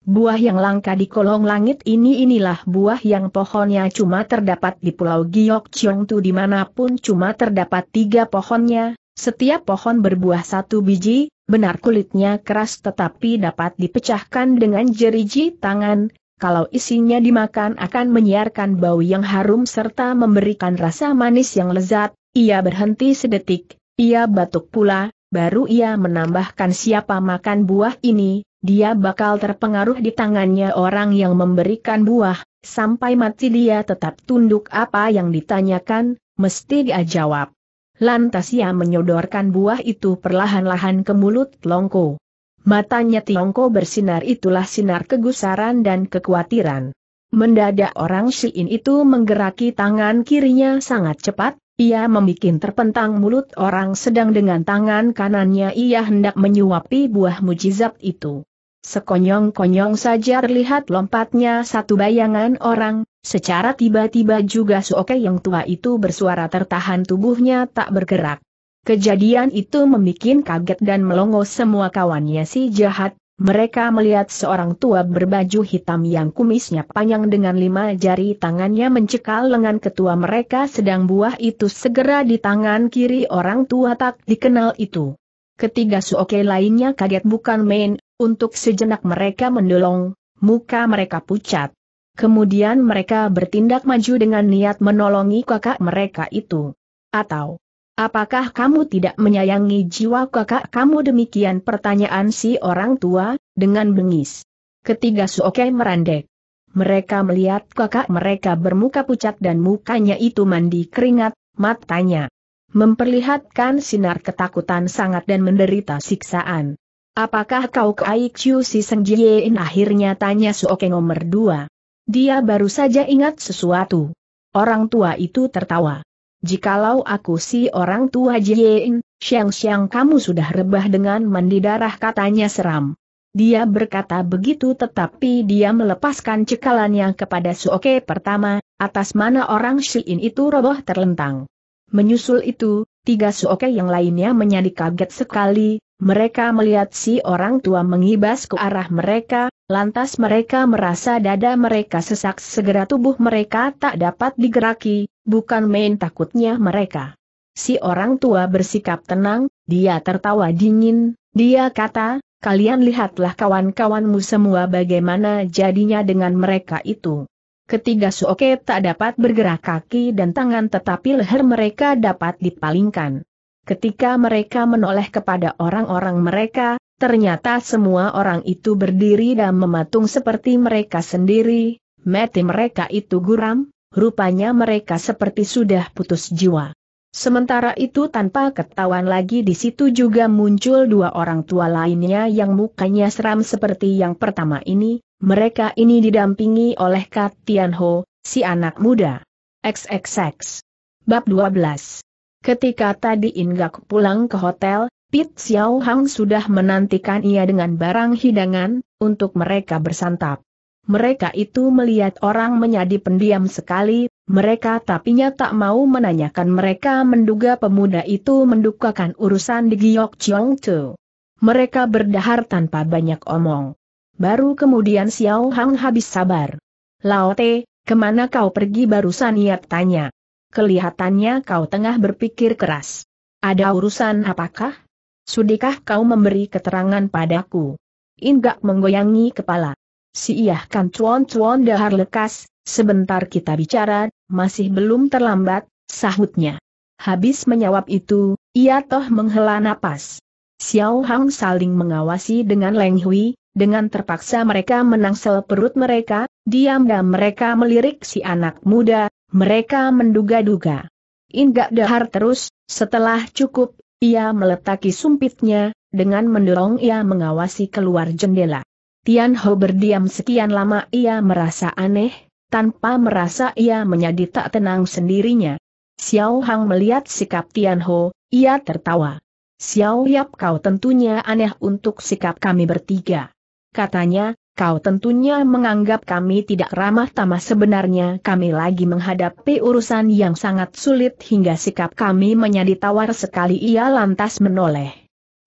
Buah yang langka di kolong langit ini inilah buah yang pohonnya cuma terdapat di pulau Giyok Chiong Tu dimanapun cuma terdapat tiga pohonnya, setiap pohon berbuah satu biji, benar kulitnya keras tetapi dapat dipecahkan dengan jeriji tangan, kalau isinya dimakan akan menyiarkan bau yang harum serta memberikan rasa manis yang lezat, ia berhenti sedetik, ia batuk pula, baru ia menambahkan siapa makan buah ini, dia bakal terpengaruh di tangannya orang yang memberikan buah, sampai mati dia tetap tunduk apa yang ditanyakan, mesti dia jawab. Lantas ia menyodorkan buah itu perlahan-lahan ke mulut Longko. Matanya Tiongko bersinar itulah sinar kegusaran dan kekhawatiran. Mendadak orang Shiin itu menggeraki tangan kirinya sangat cepat, ia membuat terpentang mulut orang sedang dengan tangan kanannya ia hendak menyuapi buah mujizat itu. Sekonyong-konyong saja terlihat lompatnya satu bayangan orang, Secara tiba-tiba juga Suoke yang tua itu bersuara tertahan tubuhnya tak bergerak. Kejadian itu membuat kaget dan melongo semua kawannya si jahat, mereka melihat seorang tua berbaju hitam yang kumisnya panjang dengan lima jari tangannya mencekal lengan ketua mereka sedang buah itu segera di tangan kiri orang tua tak dikenal itu. Ketiga suoke lainnya kaget bukan main, untuk sejenak mereka mendolong, muka mereka pucat. Kemudian mereka bertindak maju dengan niat menolongi kakak mereka itu. Atau, apakah kamu tidak menyayangi jiwa kakak kamu demikian pertanyaan si orang tua, dengan bengis. Ketiga Suoke merandek. Mereka melihat kakak mereka bermuka pucat dan mukanya itu mandi keringat, matanya memperlihatkan sinar ketakutan sangat dan menderita siksaan. Apakah kau ke IQ si Sengjiein Jiein akhirnya tanya Suoke nomor dua. Dia baru saja ingat sesuatu. Orang tua itu tertawa. Jikalau aku si orang tua Jiein, siang-siang kamu sudah rebah dengan mandi darah katanya seram. Dia berkata begitu tetapi dia melepaskan cekalannya kepada Suoke pertama, atas mana orang Shiin itu roboh terlentang. Menyusul itu, tiga Suoke yang lainnya menjadi kaget sekali, mereka melihat si orang tua mengibas ke arah mereka, lantas mereka merasa dada mereka sesak segera tubuh mereka tak dapat digeraki, bukan main takutnya mereka. Si orang tua bersikap tenang, dia tertawa dingin, dia kata, kalian lihatlah kawan-kawanmu semua bagaimana jadinya dengan mereka itu. Ketiga suoke tak dapat bergerak kaki dan tangan tetapi leher mereka dapat dipalingkan. Ketika mereka menoleh kepada orang-orang mereka, ternyata semua orang itu berdiri dan mematung seperti mereka sendiri, mati mereka itu guram, rupanya mereka seperti sudah putus jiwa. Sementara itu tanpa ketahuan lagi di situ juga muncul dua orang tua lainnya yang mukanya seram seperti yang pertama ini, mereka ini didampingi oleh Kat Tian Ho, si anak muda. XXX. Bab 12 Ketika tadi Inggak pulang ke hotel, Pit Xiao Hang sudah menantikan ia dengan barang hidangan, untuk mereka bersantap. Mereka itu melihat orang menjadi pendiam sekali, mereka tapinya tak mau menanyakan mereka menduga pemuda itu mendukakan urusan di Giok Chong Tu. Mereka berdahar tanpa banyak omong. Baru kemudian Xiao Hang habis sabar. Lao Te, kemana kau pergi barusan ia tanya kelihatannya kau tengah berpikir keras. Ada urusan apakah? Sudikah kau memberi keterangan padaku? Inggak menggoyangi kepala. Si kan cuan-cuan dahar lekas, sebentar kita bicara, masih belum terlambat, sahutnya. Habis menjawab itu, ia toh menghela napas. Xiao Hang saling mengawasi dengan Leng Hui, dengan terpaksa mereka menangsel perut mereka, diam-diam mereka melirik si anak muda, mereka menduga-duga. Inggak dahar terus, setelah cukup, ia meletaki sumpitnya, dengan mendorong ia mengawasi keluar jendela. Tian Ho berdiam sekian lama ia merasa aneh, tanpa merasa ia menjadi tak tenang sendirinya. Xiao Hang melihat sikap Tian Ho, ia tertawa. Xiao Yap kau tentunya aneh untuk sikap kami bertiga. Katanya, Kau tentunya menganggap kami tidak ramah tamah sebenarnya kami lagi menghadapi urusan yang sangat sulit hingga sikap kami menjadi tawar sekali ia lantas menoleh.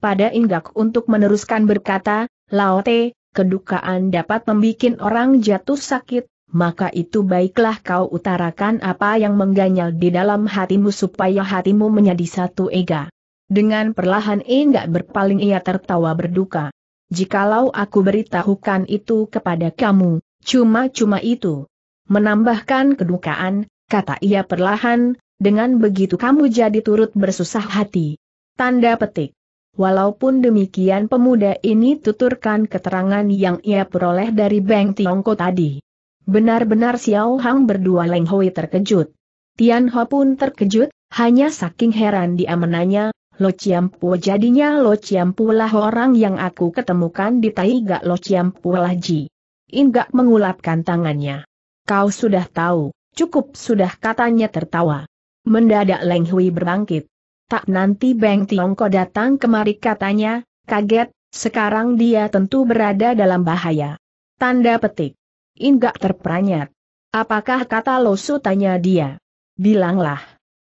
Pada Inggak untuk meneruskan berkata, Laote, kedukaan dapat membuat orang jatuh sakit, maka itu baiklah kau utarakan apa yang mengganyal di dalam hatimu supaya hatimu menjadi satu ega. Dengan perlahan enggak berpaling ia tertawa berduka jikalau aku beritahukan itu kepada kamu, cuma-cuma itu. Menambahkan kedukaan, kata ia perlahan, dengan begitu kamu jadi turut bersusah hati. Tanda petik. Walaupun demikian pemuda ini tuturkan keterangan yang ia peroleh dari Beng Tiongko tadi. Benar-benar Xiao Hang berdua Leng Hui terkejut. Tian Ho pun terkejut, hanya saking heran dia menanya, Lo Chiampu jadinya Lo Chiampu lah orang yang aku ketemukan di Taiga Lo Chiampu lah Ji. Inggak mengulapkan tangannya. Kau sudah tahu, cukup sudah katanya tertawa. Mendadak Leng Hui berbangkit. Tak nanti Beng Tiongko datang kemari katanya, kaget, sekarang dia tentu berada dalam bahaya. Tanda petik. Inggak terperanyat. Apakah kata Losu tanya dia? Bilanglah.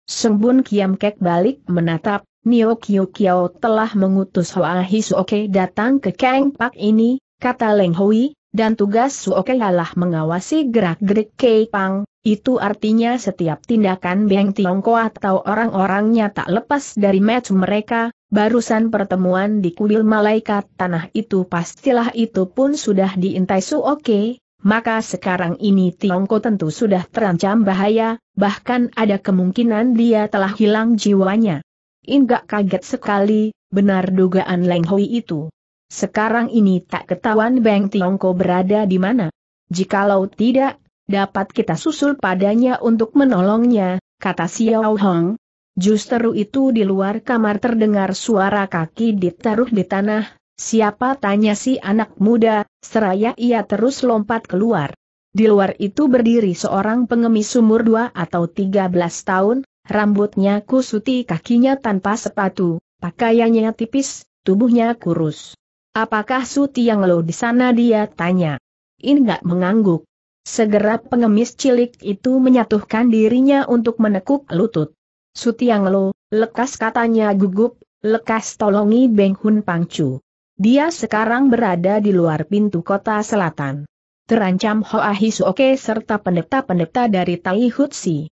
Sembun Kiam Kek balik menatap, Nio Kyo Kiao telah mengutus Hoa Hisuoke datang ke Kang Pak ini, kata Leng Hui, dan tugas Suoke ialah mengawasi gerak-gerik Kei Pang, itu artinya setiap tindakan Beng Tiongko atau orang-orangnya tak lepas dari match mereka, barusan pertemuan di kuil malaikat tanah itu pastilah itu pun sudah diintai Suoke, maka sekarang ini Tiongko tentu sudah terancam bahaya, bahkan ada kemungkinan dia telah hilang jiwanya. Inggak kaget sekali, benar dugaan Leng Hui itu. Sekarang ini tak ketahuan Beng Tiongko berada di mana. Jikalau tidak, dapat kita susul padanya untuk menolongnya, kata Xiao Hong. Justru itu di luar kamar terdengar suara kaki ditaruh di tanah, siapa tanya si anak muda, seraya ia terus lompat keluar. Di luar itu berdiri seorang pengemis umur dua atau tiga belas tahun, rambutnya kusuti kakinya tanpa sepatu, pakaiannya tipis, tubuhnya kurus. Apakah Suti yang lo di sana dia tanya. In gak mengangguk. Segera pengemis cilik itu menyatuhkan dirinya untuk menekuk lutut. Suti yang lo, lekas katanya gugup, lekas tolongi Beng Hun Pangcu. Dia sekarang berada di luar pintu kota selatan. Terancam Hoa Oke serta pendeta-pendeta dari Tai Hutsi.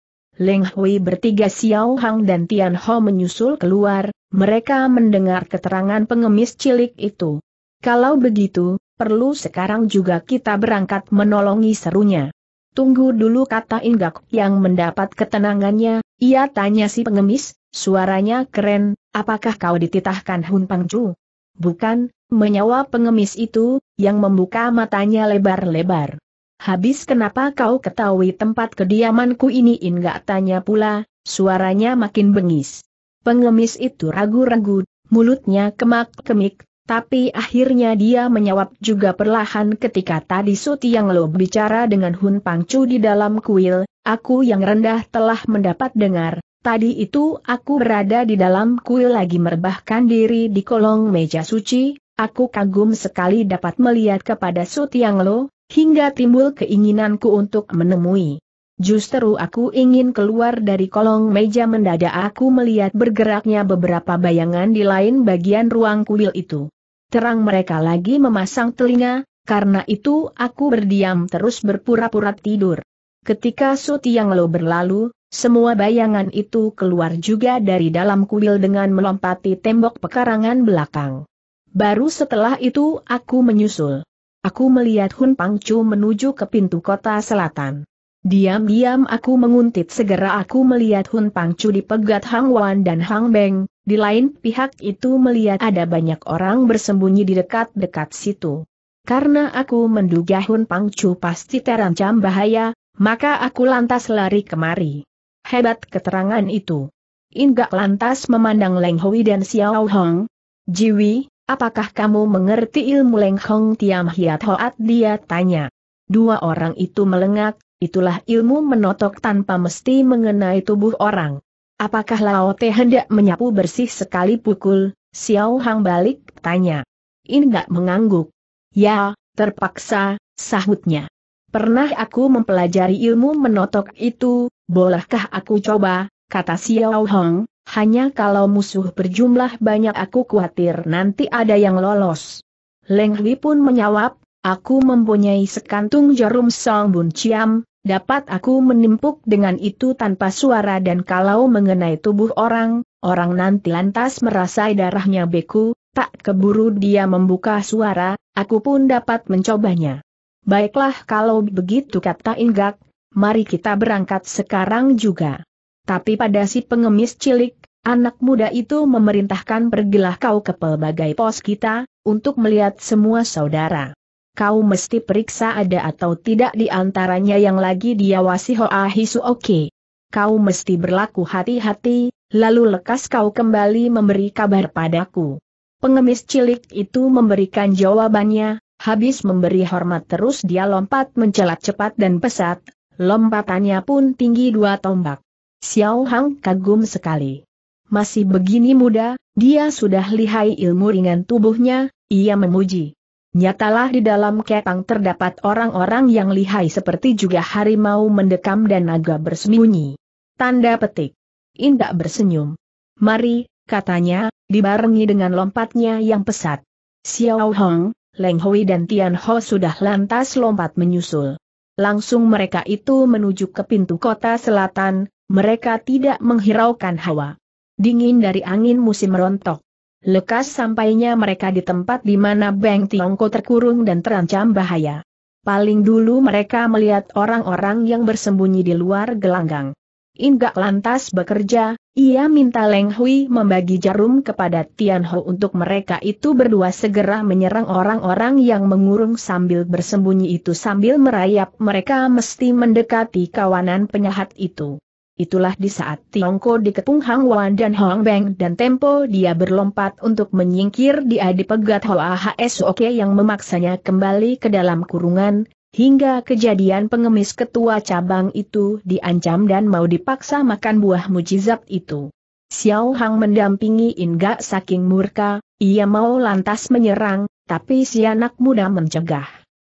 Leng Hui bertiga Xiao Hang dan Tian Ho menyusul keluar, mereka mendengar keterangan pengemis cilik itu. Kalau begitu, perlu sekarang juga kita berangkat menolongi serunya. Tunggu dulu kata Inggak yang mendapat ketenangannya, ia tanya si pengemis, suaranya keren, apakah kau dititahkan Hun Pang Ju? Bukan, menyawa pengemis itu, yang membuka matanya lebar-lebar habis kenapa kau ketahui tempat kediamanku ini enggak tanya pula, suaranya makin bengis. Pengemis itu ragu-ragu, mulutnya kemak-kemik, tapi akhirnya dia menjawab juga perlahan ketika tadi Suti yang lo bicara dengan Hun Pangcu di dalam kuil, aku yang rendah telah mendapat dengar, tadi itu aku berada di dalam kuil lagi merbahkan diri di kolong meja suci, aku kagum sekali dapat melihat kepada Suti yang lo, hingga timbul keinginanku untuk menemui. Justru aku ingin keluar dari kolong meja mendadak aku melihat bergeraknya beberapa bayangan di lain bagian ruang kuil itu. Terang mereka lagi memasang telinga, karena itu aku berdiam terus berpura-pura tidur. Ketika Suti yang Lo berlalu, semua bayangan itu keluar juga dari dalam kuil dengan melompati tembok pekarangan belakang. Baru setelah itu aku menyusul. Aku melihat Hun Pang Pangcu menuju ke pintu kota selatan. Diam-diam aku menguntit segera aku melihat Hun Pang Pangcu dipegat Hang Wan dan Hang Beng, di lain pihak itu melihat ada banyak orang bersembunyi di dekat-dekat situ. Karena aku menduga Hun Pang Pangcu pasti terancam bahaya, maka aku lantas lari kemari. Hebat keterangan itu. Inggak lantas memandang Leng Hui dan Xiao Hong. Jiwi, Apakah kamu mengerti ilmu lengkong Hong Tiam Hiat Hoat? Dia tanya. Dua orang itu melengak, itulah ilmu menotok tanpa mesti mengenai tubuh orang. Apakah Lao Te hendak menyapu bersih sekali pukul? Xiao Hang balik, tanya. Indak mengangguk. Ya, terpaksa, sahutnya. Pernah aku mempelajari ilmu menotok itu, bolehkah aku coba? kata Xiao Hong, hanya kalau musuh berjumlah banyak aku khawatir nanti ada yang lolos. Leng Hui pun menjawab, aku mempunyai sekantung jarum Song Bun Chiam, dapat aku menimpuk dengan itu tanpa suara dan kalau mengenai tubuh orang, orang nanti lantas merasa darahnya beku, tak keburu dia membuka suara, aku pun dapat mencobanya. Baiklah kalau begitu kata Inggak, mari kita berangkat sekarang juga. Tapi pada si pengemis cilik, anak muda itu memerintahkan pergilah kau ke pelbagai pos kita, untuk melihat semua saudara. Kau mesti periksa ada atau tidak di antaranya yang lagi diawasi Hoa Oke. Kau mesti berlaku hati-hati, lalu lekas kau kembali memberi kabar padaku. Pengemis cilik itu memberikan jawabannya, habis memberi hormat terus dia lompat mencelat cepat dan pesat, lompatannya pun tinggi dua tombak. Xiao Hang kagum sekali. Masih begini muda, dia sudah lihai ilmu ringan tubuhnya, ia memuji. Nyatalah di dalam Kepang terdapat orang-orang yang lihai seperti juga harimau mendekam dan naga bersembunyi. Tanda petik. Indah bersenyum. Mari, katanya, dibarengi dengan lompatnya yang pesat. Xiao Hong, Leng Hui dan Tian Ho sudah lantas lompat menyusul. Langsung mereka itu menuju ke pintu kota selatan, mereka tidak menghiraukan hawa. Dingin dari angin musim rontok. Lekas sampainya mereka di tempat di mana Beng Tiongko terkurung dan terancam bahaya. Paling dulu mereka melihat orang-orang yang bersembunyi di luar gelanggang. Inggak lantas bekerja, ia minta Leng Hui membagi jarum kepada Tian Ho untuk mereka itu berdua segera menyerang orang-orang yang mengurung sambil bersembunyi itu sambil merayap mereka mesti mendekati kawanan penyahat itu. Itulah di saat Tiongko dikepung Hang Wan dan Hong Beng dan Tempo dia berlompat untuk menyingkir dia dipegat Hoa HSOK yang memaksanya kembali ke dalam kurungan, hingga kejadian pengemis ketua cabang itu diancam dan mau dipaksa makan buah mujizat itu. Xiao Hang mendampingi Inga saking murka, ia mau lantas menyerang, tapi si anak muda mencegah.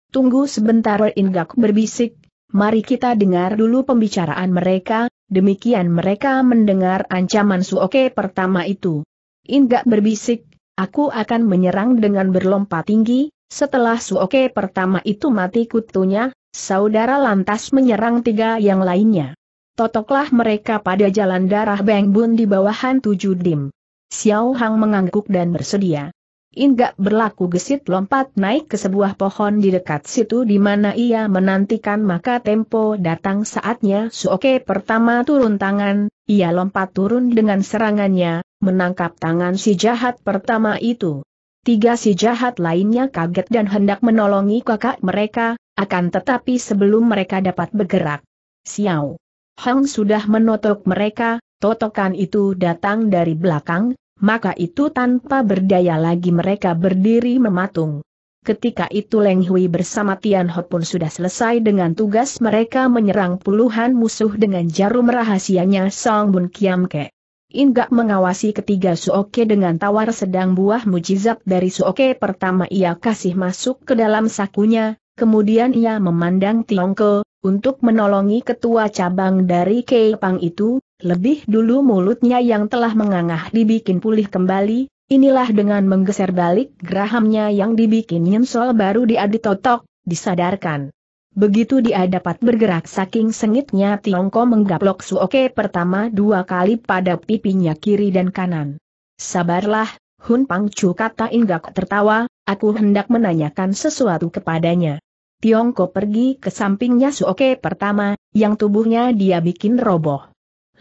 Tunggu sebentar Inggak berbisik, mari kita dengar dulu pembicaraan mereka, Demikian mereka mendengar ancaman Suoke pertama itu. Inggak berbisik, aku akan menyerang dengan berlompat tinggi, setelah Suoke pertama itu mati kutunya, saudara lantas menyerang tiga yang lainnya. Totoklah mereka pada jalan darah Beng di bawahan tujuh dim. Xiao Hang mengangguk dan bersedia. Inggak berlaku gesit lompat naik ke sebuah pohon di dekat situ di mana ia menantikan maka tempo datang saatnya Suoke pertama turun tangan, ia lompat turun dengan serangannya, menangkap tangan si jahat pertama itu. Tiga si jahat lainnya kaget dan hendak menolongi kakak mereka, akan tetapi sebelum mereka dapat bergerak. Xiao Hang sudah menotok mereka, totokan itu datang dari belakang, maka itu tanpa berdaya lagi mereka berdiri mematung. Ketika itu Leng Hui bersama Tian Ho pun sudah selesai dengan tugas mereka menyerang puluhan musuh dengan jarum rahasianya Song Bun Kiam Ke. Inggak mengawasi ketiga Suoke dengan tawar sedang buah mujizat dari Suoke pertama ia kasih masuk ke dalam sakunya, kemudian ia memandang Tiongko, untuk menolongi ketua cabang dari Pang itu, lebih dulu mulutnya yang telah mengangah dibikin pulih kembali, inilah dengan menggeser balik gerahamnya yang dibikin nyensol baru dia ditotok, disadarkan. Begitu dia dapat bergerak saking sengitnya Tiongko menggaplok suoke pertama dua kali pada pipinya kiri dan kanan. Sabarlah, Hun Pang Chu kata Inggak tertawa, aku hendak menanyakan sesuatu kepadanya. Tiongko pergi ke sampingnya suoke pertama, yang tubuhnya dia bikin roboh.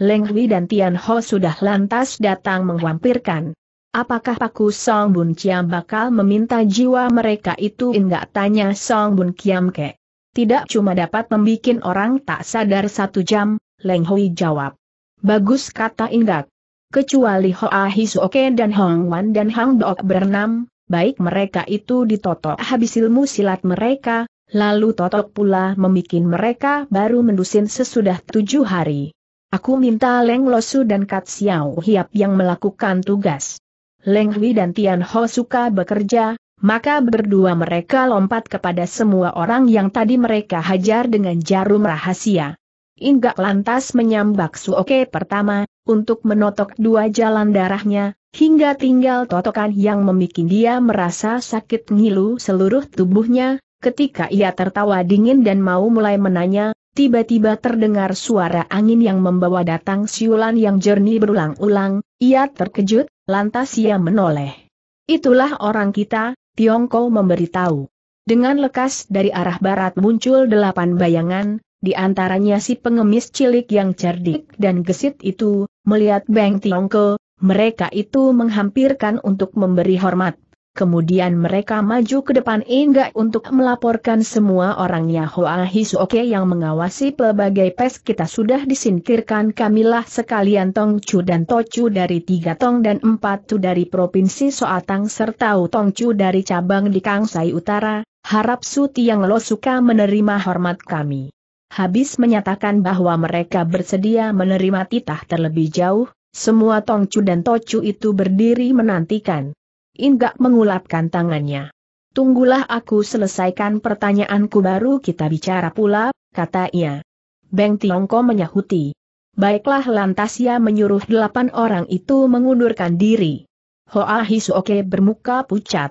Leng Hui dan Tian Ho sudah lantas datang menghampirkan. Apakah Paku Song Bun Kiam bakal meminta jiwa mereka itu enggak tanya Song Bun Kiam ke? Tidak cuma dapat membuat orang tak sadar satu jam, Leng Hui jawab. Bagus kata Inggak. Kecuali Ho Hoa Hisuoke dan Hong Wan dan Hang Dok bernam, baik mereka itu ditotok habis ilmu silat mereka, lalu totok pula membuat mereka baru mendusin sesudah tujuh hari. Aku minta Leng Losu dan Kat Xiao Hiap yang melakukan tugas. Leng Hui dan Tian Ho suka bekerja, maka berdua mereka lompat kepada semua orang yang tadi mereka hajar dengan jarum rahasia. Inggak lantas menyambak Suoke pertama, untuk menotok dua jalan darahnya, hingga tinggal totokan yang memikin dia merasa sakit ngilu seluruh tubuhnya, ketika ia tertawa dingin dan mau mulai menanya, tiba-tiba terdengar suara angin yang membawa datang siulan yang jernih berulang-ulang, ia terkejut, lantas ia menoleh. Itulah orang kita, Tiongkok memberitahu. Dengan lekas dari arah barat muncul delapan bayangan, di antaranya si pengemis cilik yang cerdik dan gesit itu, melihat Beng Tiongkok, mereka itu menghampirkan untuk memberi hormat. Kemudian mereka maju ke depan enggak untuk melaporkan semua orang Yahoa Hisoke yang mengawasi pelbagai pes kita sudah disingkirkan kamilah sekalian Tongcu dan Tocu dari tiga tong dan empat tu dari Provinsi Soatang serta Tongcu dari cabang di Kangsai Utara, harap Suti yang lo suka menerima hormat kami. Habis menyatakan bahwa mereka bersedia menerima titah terlebih jauh, semua Tongcu dan Tocu itu berdiri menantikan. Inggak mengulapkan tangannya. Tunggulah aku selesaikan pertanyaanku baru kita bicara pula, kata ia. Beng Tiongko menyahuti. Baiklah lantas ia menyuruh delapan orang itu mengundurkan diri. Hoa Hisuoke bermuka pucat.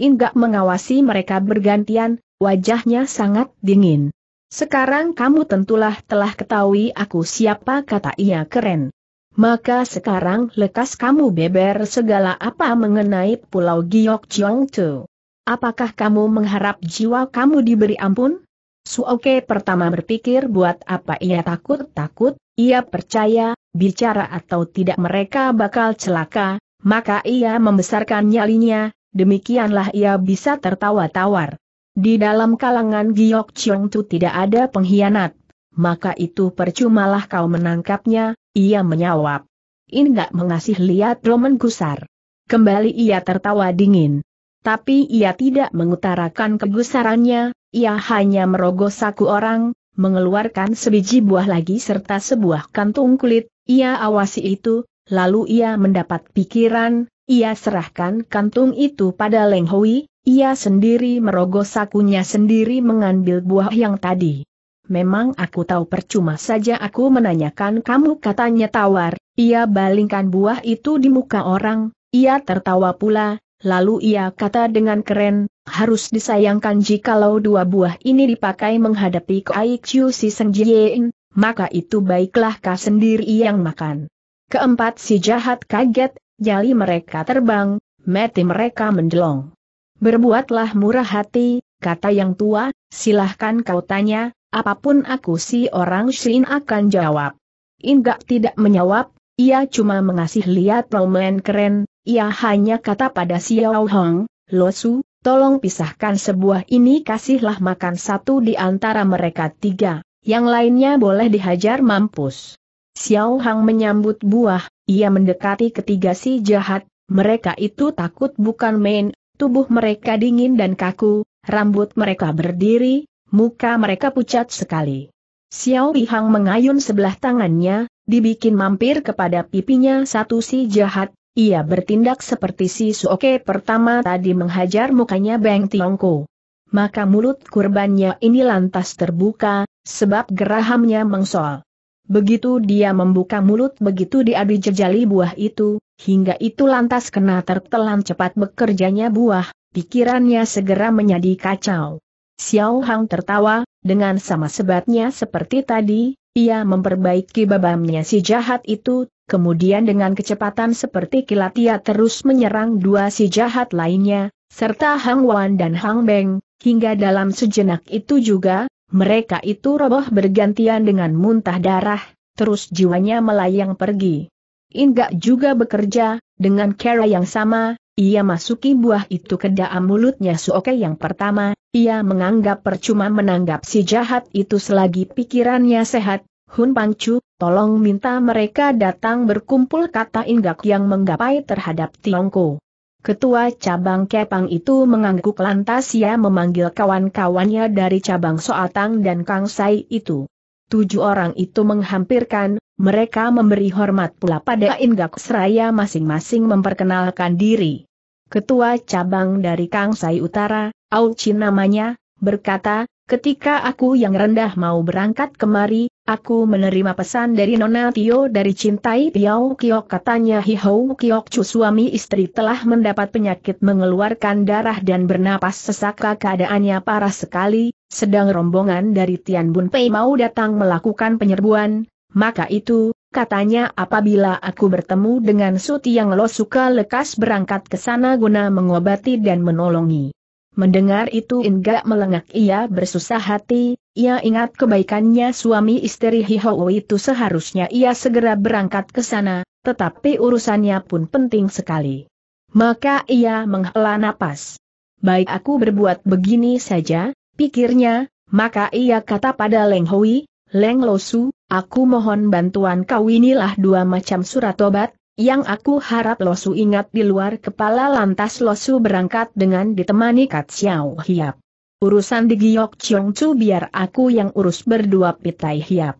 Inggak mengawasi mereka bergantian, wajahnya sangat dingin. Sekarang kamu tentulah telah ketahui aku siapa kata ia keren. Maka sekarang lekas kamu beber segala apa mengenai Pulau Giok Chiong Tu. Apakah kamu mengharap jiwa kamu diberi ampun? Suoke pertama berpikir buat apa ia takut-takut, ia percaya, bicara atau tidak mereka bakal celaka, maka ia membesarkan nyalinya, demikianlah ia bisa tertawa tawar. Di dalam kalangan Giok Chiong Tu tidak ada pengkhianat, maka itu percumalah kau menangkapnya, ia menjawab. In gak mengasih lihat Roman gusar. Kembali ia tertawa dingin. Tapi ia tidak mengutarakan kegusarannya, ia hanya merogoh saku orang, mengeluarkan sebiji buah lagi serta sebuah kantung kulit, ia awasi itu, lalu ia mendapat pikiran, ia serahkan kantung itu pada Leng Hui, ia sendiri merogoh sakunya sendiri mengambil buah yang tadi memang aku tahu percuma saja aku menanyakan kamu katanya tawar, ia balingkan buah itu di muka orang, ia tertawa pula, lalu ia kata dengan keren, harus disayangkan jikalau dua buah ini dipakai menghadapi Kaikyu si Seng maka itu baiklah kau sendiri yang makan. Keempat si jahat kaget, jali mereka terbang, mati mereka mendelong. Berbuatlah murah hati, kata yang tua, silahkan kau tanya, apapun aku si orang Shin akan jawab. Inggak tidak menjawab, ia cuma mengasih lihat roman keren, ia hanya kata pada Xiao Hong, Losu, tolong pisahkan sebuah ini kasihlah makan satu di antara mereka tiga, yang lainnya boleh dihajar mampus. Xiao Hang menyambut buah, ia mendekati ketiga si jahat, mereka itu takut bukan main, tubuh mereka dingin dan kaku, rambut mereka berdiri, Muka mereka pucat sekali. Xiao Bihang mengayun sebelah tangannya, dibikin mampir kepada pipinya satu si jahat, ia bertindak seperti si Suoke pertama tadi menghajar mukanya Beng Tiongko. Maka mulut kurbannya ini lantas terbuka, sebab gerahamnya mengsol. Begitu dia membuka mulut begitu diadu jejali buah itu, hingga itu lantas kena tertelan cepat bekerjanya buah, pikirannya segera menjadi kacau. Xiao Hang tertawa, dengan sama sebatnya seperti tadi, ia memperbaiki babamnya si jahat itu, kemudian dengan kecepatan seperti kilat ia terus menyerang dua si jahat lainnya, serta Hang Wan dan Hang Beng, hingga dalam sejenak itu juga, mereka itu roboh bergantian dengan muntah darah, terus jiwanya melayang pergi. Inggak juga bekerja, dengan cara yang sama, ia masuki buah itu ke dalam mulutnya Suoke yang pertama, ia menganggap percuma menanggap si jahat itu selagi pikirannya sehat, Hun Pangcu, tolong minta mereka datang berkumpul kata Inggak yang menggapai terhadap Tiongko. Ketua cabang Kepang itu mengangguk lantas ia memanggil kawan-kawannya dari cabang Soatang dan Kang Sai itu. Tujuh orang itu menghampirkan, mereka memberi hormat pula pada Inggak seraya masing-masing memperkenalkan diri ketua cabang dari Kang Sai Utara, Au Chin namanya, berkata, ketika aku yang rendah mau berangkat kemari, aku menerima pesan dari Nona Tio dari Cintai Piao Kiok katanya Hou Kiok Chu suami istri telah mendapat penyakit mengeluarkan darah dan bernapas sesak keadaannya parah sekali, sedang rombongan dari Tian Bun Pei mau datang melakukan penyerbuan, maka itu, Katanya apabila aku bertemu dengan Suti yang lo suka lekas berangkat ke sana guna mengobati dan menolongi. Mendengar itu Inga melengak ia bersusah hati, ia ingat kebaikannya suami istri Hihou itu seharusnya ia segera berangkat ke sana, tetapi urusannya pun penting sekali. Maka ia menghela napas. Baik aku berbuat begini saja, pikirnya, maka ia kata pada Leng Hui, Leng Losu, aku mohon bantuan kau inilah dua macam surat obat, yang aku harap Losu ingat di luar kepala lantas Losu berangkat dengan ditemani Kat Xiao Hiap. Urusan di Giok Chong Chu biar aku yang urus berdua pitai hiap.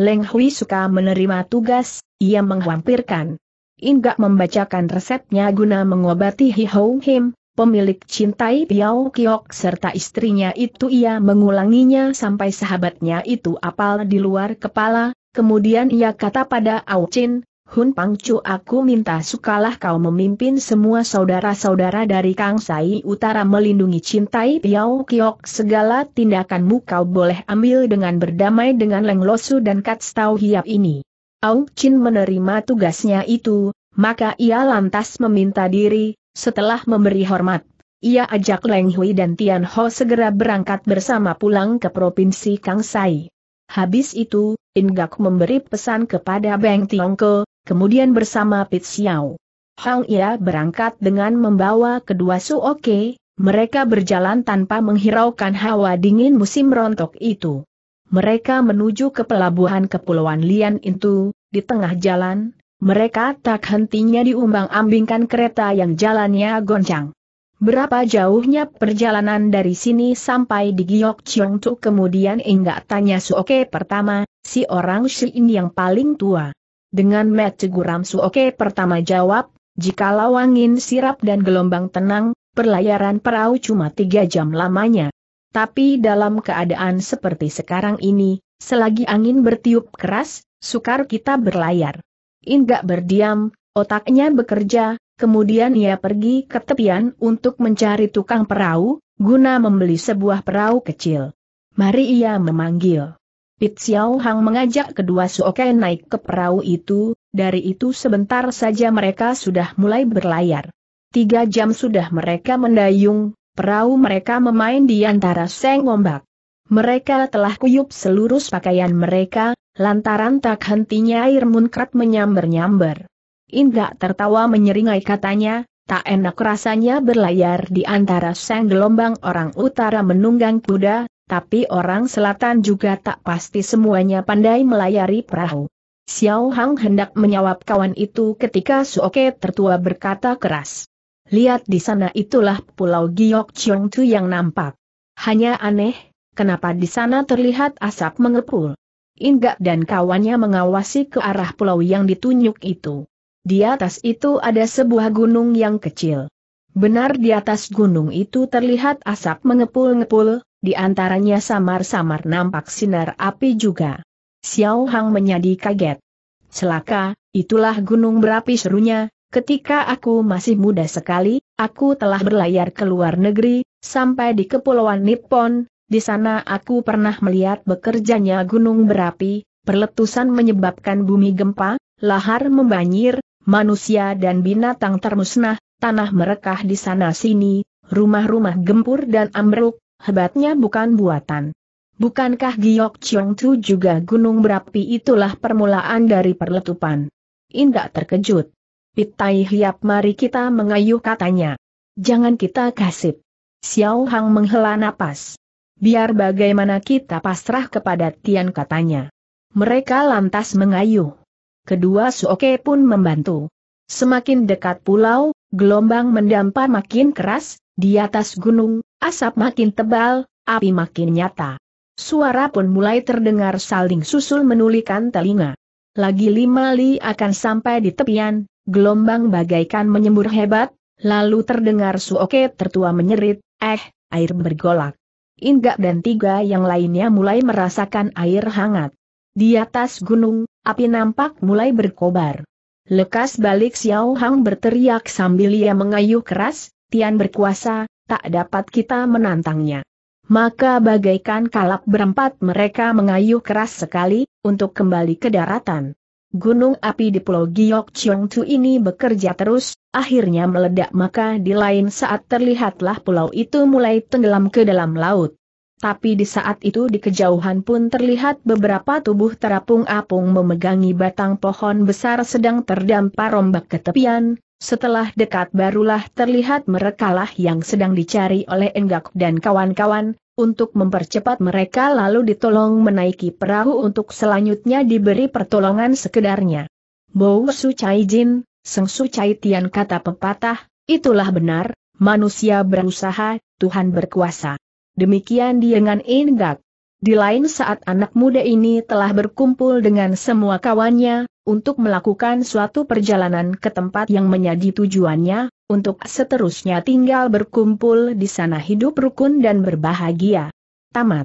Leng Hui suka menerima tugas, ia menghampirkan. Ingat membacakan resepnya guna mengobati Hi Hou Him, pemilik cintai Piao Kiok serta istrinya itu ia mengulanginya sampai sahabatnya itu apal di luar kepala, kemudian ia kata pada Ao Chin, Hun Pangcu aku minta sukalah kau memimpin semua saudara-saudara dari Kang Sai Utara melindungi cintai Piao Kiok segala tindakanmu kau boleh ambil dengan berdamai dengan Leng Losu dan Kats Stau Hiap ini. Ao Chin menerima tugasnya itu, maka ia lantas meminta diri, setelah memberi hormat, ia ajak Leng Hui dan Tian Ho segera berangkat bersama pulang ke Provinsi Kangsai. Habis itu, Ingak memberi pesan kepada Beng Tiongke, kemudian bersama Pit Xiao. Hang Ia berangkat dengan membawa kedua suoki. mereka berjalan tanpa menghiraukan hawa dingin musim rontok itu. Mereka menuju ke pelabuhan Kepulauan Lian itu, di tengah jalan, mereka tak hentinya diumbang-ambingkan kereta yang jalannya goncang. Berapa jauhnya perjalanan dari sini sampai di Giok Chiong Tu kemudian enggak tanya Suoke pertama, si orang Shin yang paling tua. Dengan met guram Suoke pertama jawab, jika lawangin sirap dan gelombang tenang, perlayaran perahu cuma tiga jam lamanya. Tapi dalam keadaan seperti sekarang ini, selagi angin bertiup keras, sukar kita berlayar. Inggak berdiam, otaknya bekerja, kemudian ia pergi ke tepian untuk mencari tukang perahu, guna membeli sebuah perahu kecil. Mari ia memanggil. Pit Xiao Hang mengajak kedua Suokai naik ke perahu itu, dari itu sebentar saja mereka sudah mulai berlayar. Tiga jam sudah mereka mendayung, perahu mereka memain di antara seng ombak. Mereka telah kuyup seluruh pakaian mereka, lantaran tak hentinya air munkrat menyamber-nyamber. Indra tertawa menyeringai katanya, tak enak rasanya berlayar di antara sang gelombang orang utara menunggang kuda, tapi orang selatan juga tak pasti semuanya pandai melayari perahu. Xiao Hang hendak menyawab kawan itu ketika Suoke tertua berkata keras. Lihat di sana itulah pulau Giok Chiong Tu yang nampak. Hanya aneh, kenapa di sana terlihat asap mengepul? Inggak dan kawannya mengawasi ke arah pulau yang ditunjuk itu. Di atas itu ada sebuah gunung yang kecil. Benar di atas gunung itu terlihat asap mengepul-ngepul, di antaranya samar-samar nampak sinar api juga. Xiao Hang menjadi kaget. Celaka, itulah gunung berapi serunya, ketika aku masih muda sekali, aku telah berlayar ke luar negeri, sampai di Kepulauan Nippon, di sana aku pernah melihat bekerjanya gunung berapi, perletusan menyebabkan bumi gempa, lahar membanjir, manusia dan binatang termusnah, tanah merekah di sana sini, rumah-rumah gempur dan ambruk, hebatnya bukan buatan. Bukankah Giok Chong Tu juga gunung berapi itulah permulaan dari perletupan? Indak terkejut. Pitai Hiap mari kita mengayuh katanya. Jangan kita kasip. Xiao Hang menghela napas. Biar bagaimana kita pasrah kepada Tian katanya. Mereka lantas mengayuh. Kedua Suoke pun membantu. Semakin dekat pulau, gelombang mendampar makin keras, di atas gunung, asap makin tebal, api makin nyata. Suara pun mulai terdengar saling susul menulikan telinga. Lagi lima li akan sampai di tepian, gelombang bagaikan menyembur hebat, lalu terdengar Suoke tertua menyerit, eh, air bergolak. Inggak dan tiga yang lainnya mulai merasakan air hangat. Di atas gunung, api nampak mulai berkobar. Lekas balik Xiao Hang berteriak sambil ia mengayuh keras, Tian berkuasa, tak dapat kita menantangnya. Maka bagaikan kalap berempat mereka mengayuh keras sekali, untuk kembali ke daratan. Gunung api di Pulau Giok Chiong ini bekerja terus, akhirnya meledak maka di lain saat terlihatlah pulau itu mulai tenggelam ke dalam laut. Tapi di saat itu di kejauhan pun terlihat beberapa tubuh terapung apung memegangi batang pohon besar sedang terdampar rombak ke tepian, setelah dekat barulah terlihat merekalah yang sedang dicari oleh Enggak dan kawan-kawan, untuk mempercepat mereka lalu ditolong menaiki perahu untuk selanjutnya diberi pertolongan sekedarnya. Bou Su Chai Jin, Seng Su Chai Tian kata pepatah, itulah benar, manusia berusaha, Tuhan berkuasa. Demikian dengan Ingak. Di lain saat anak muda ini telah berkumpul dengan semua kawannya, untuk melakukan suatu perjalanan ke tempat yang menjadi tujuannya, untuk seterusnya tinggal berkumpul di sana hidup rukun dan berbahagia. Tamat.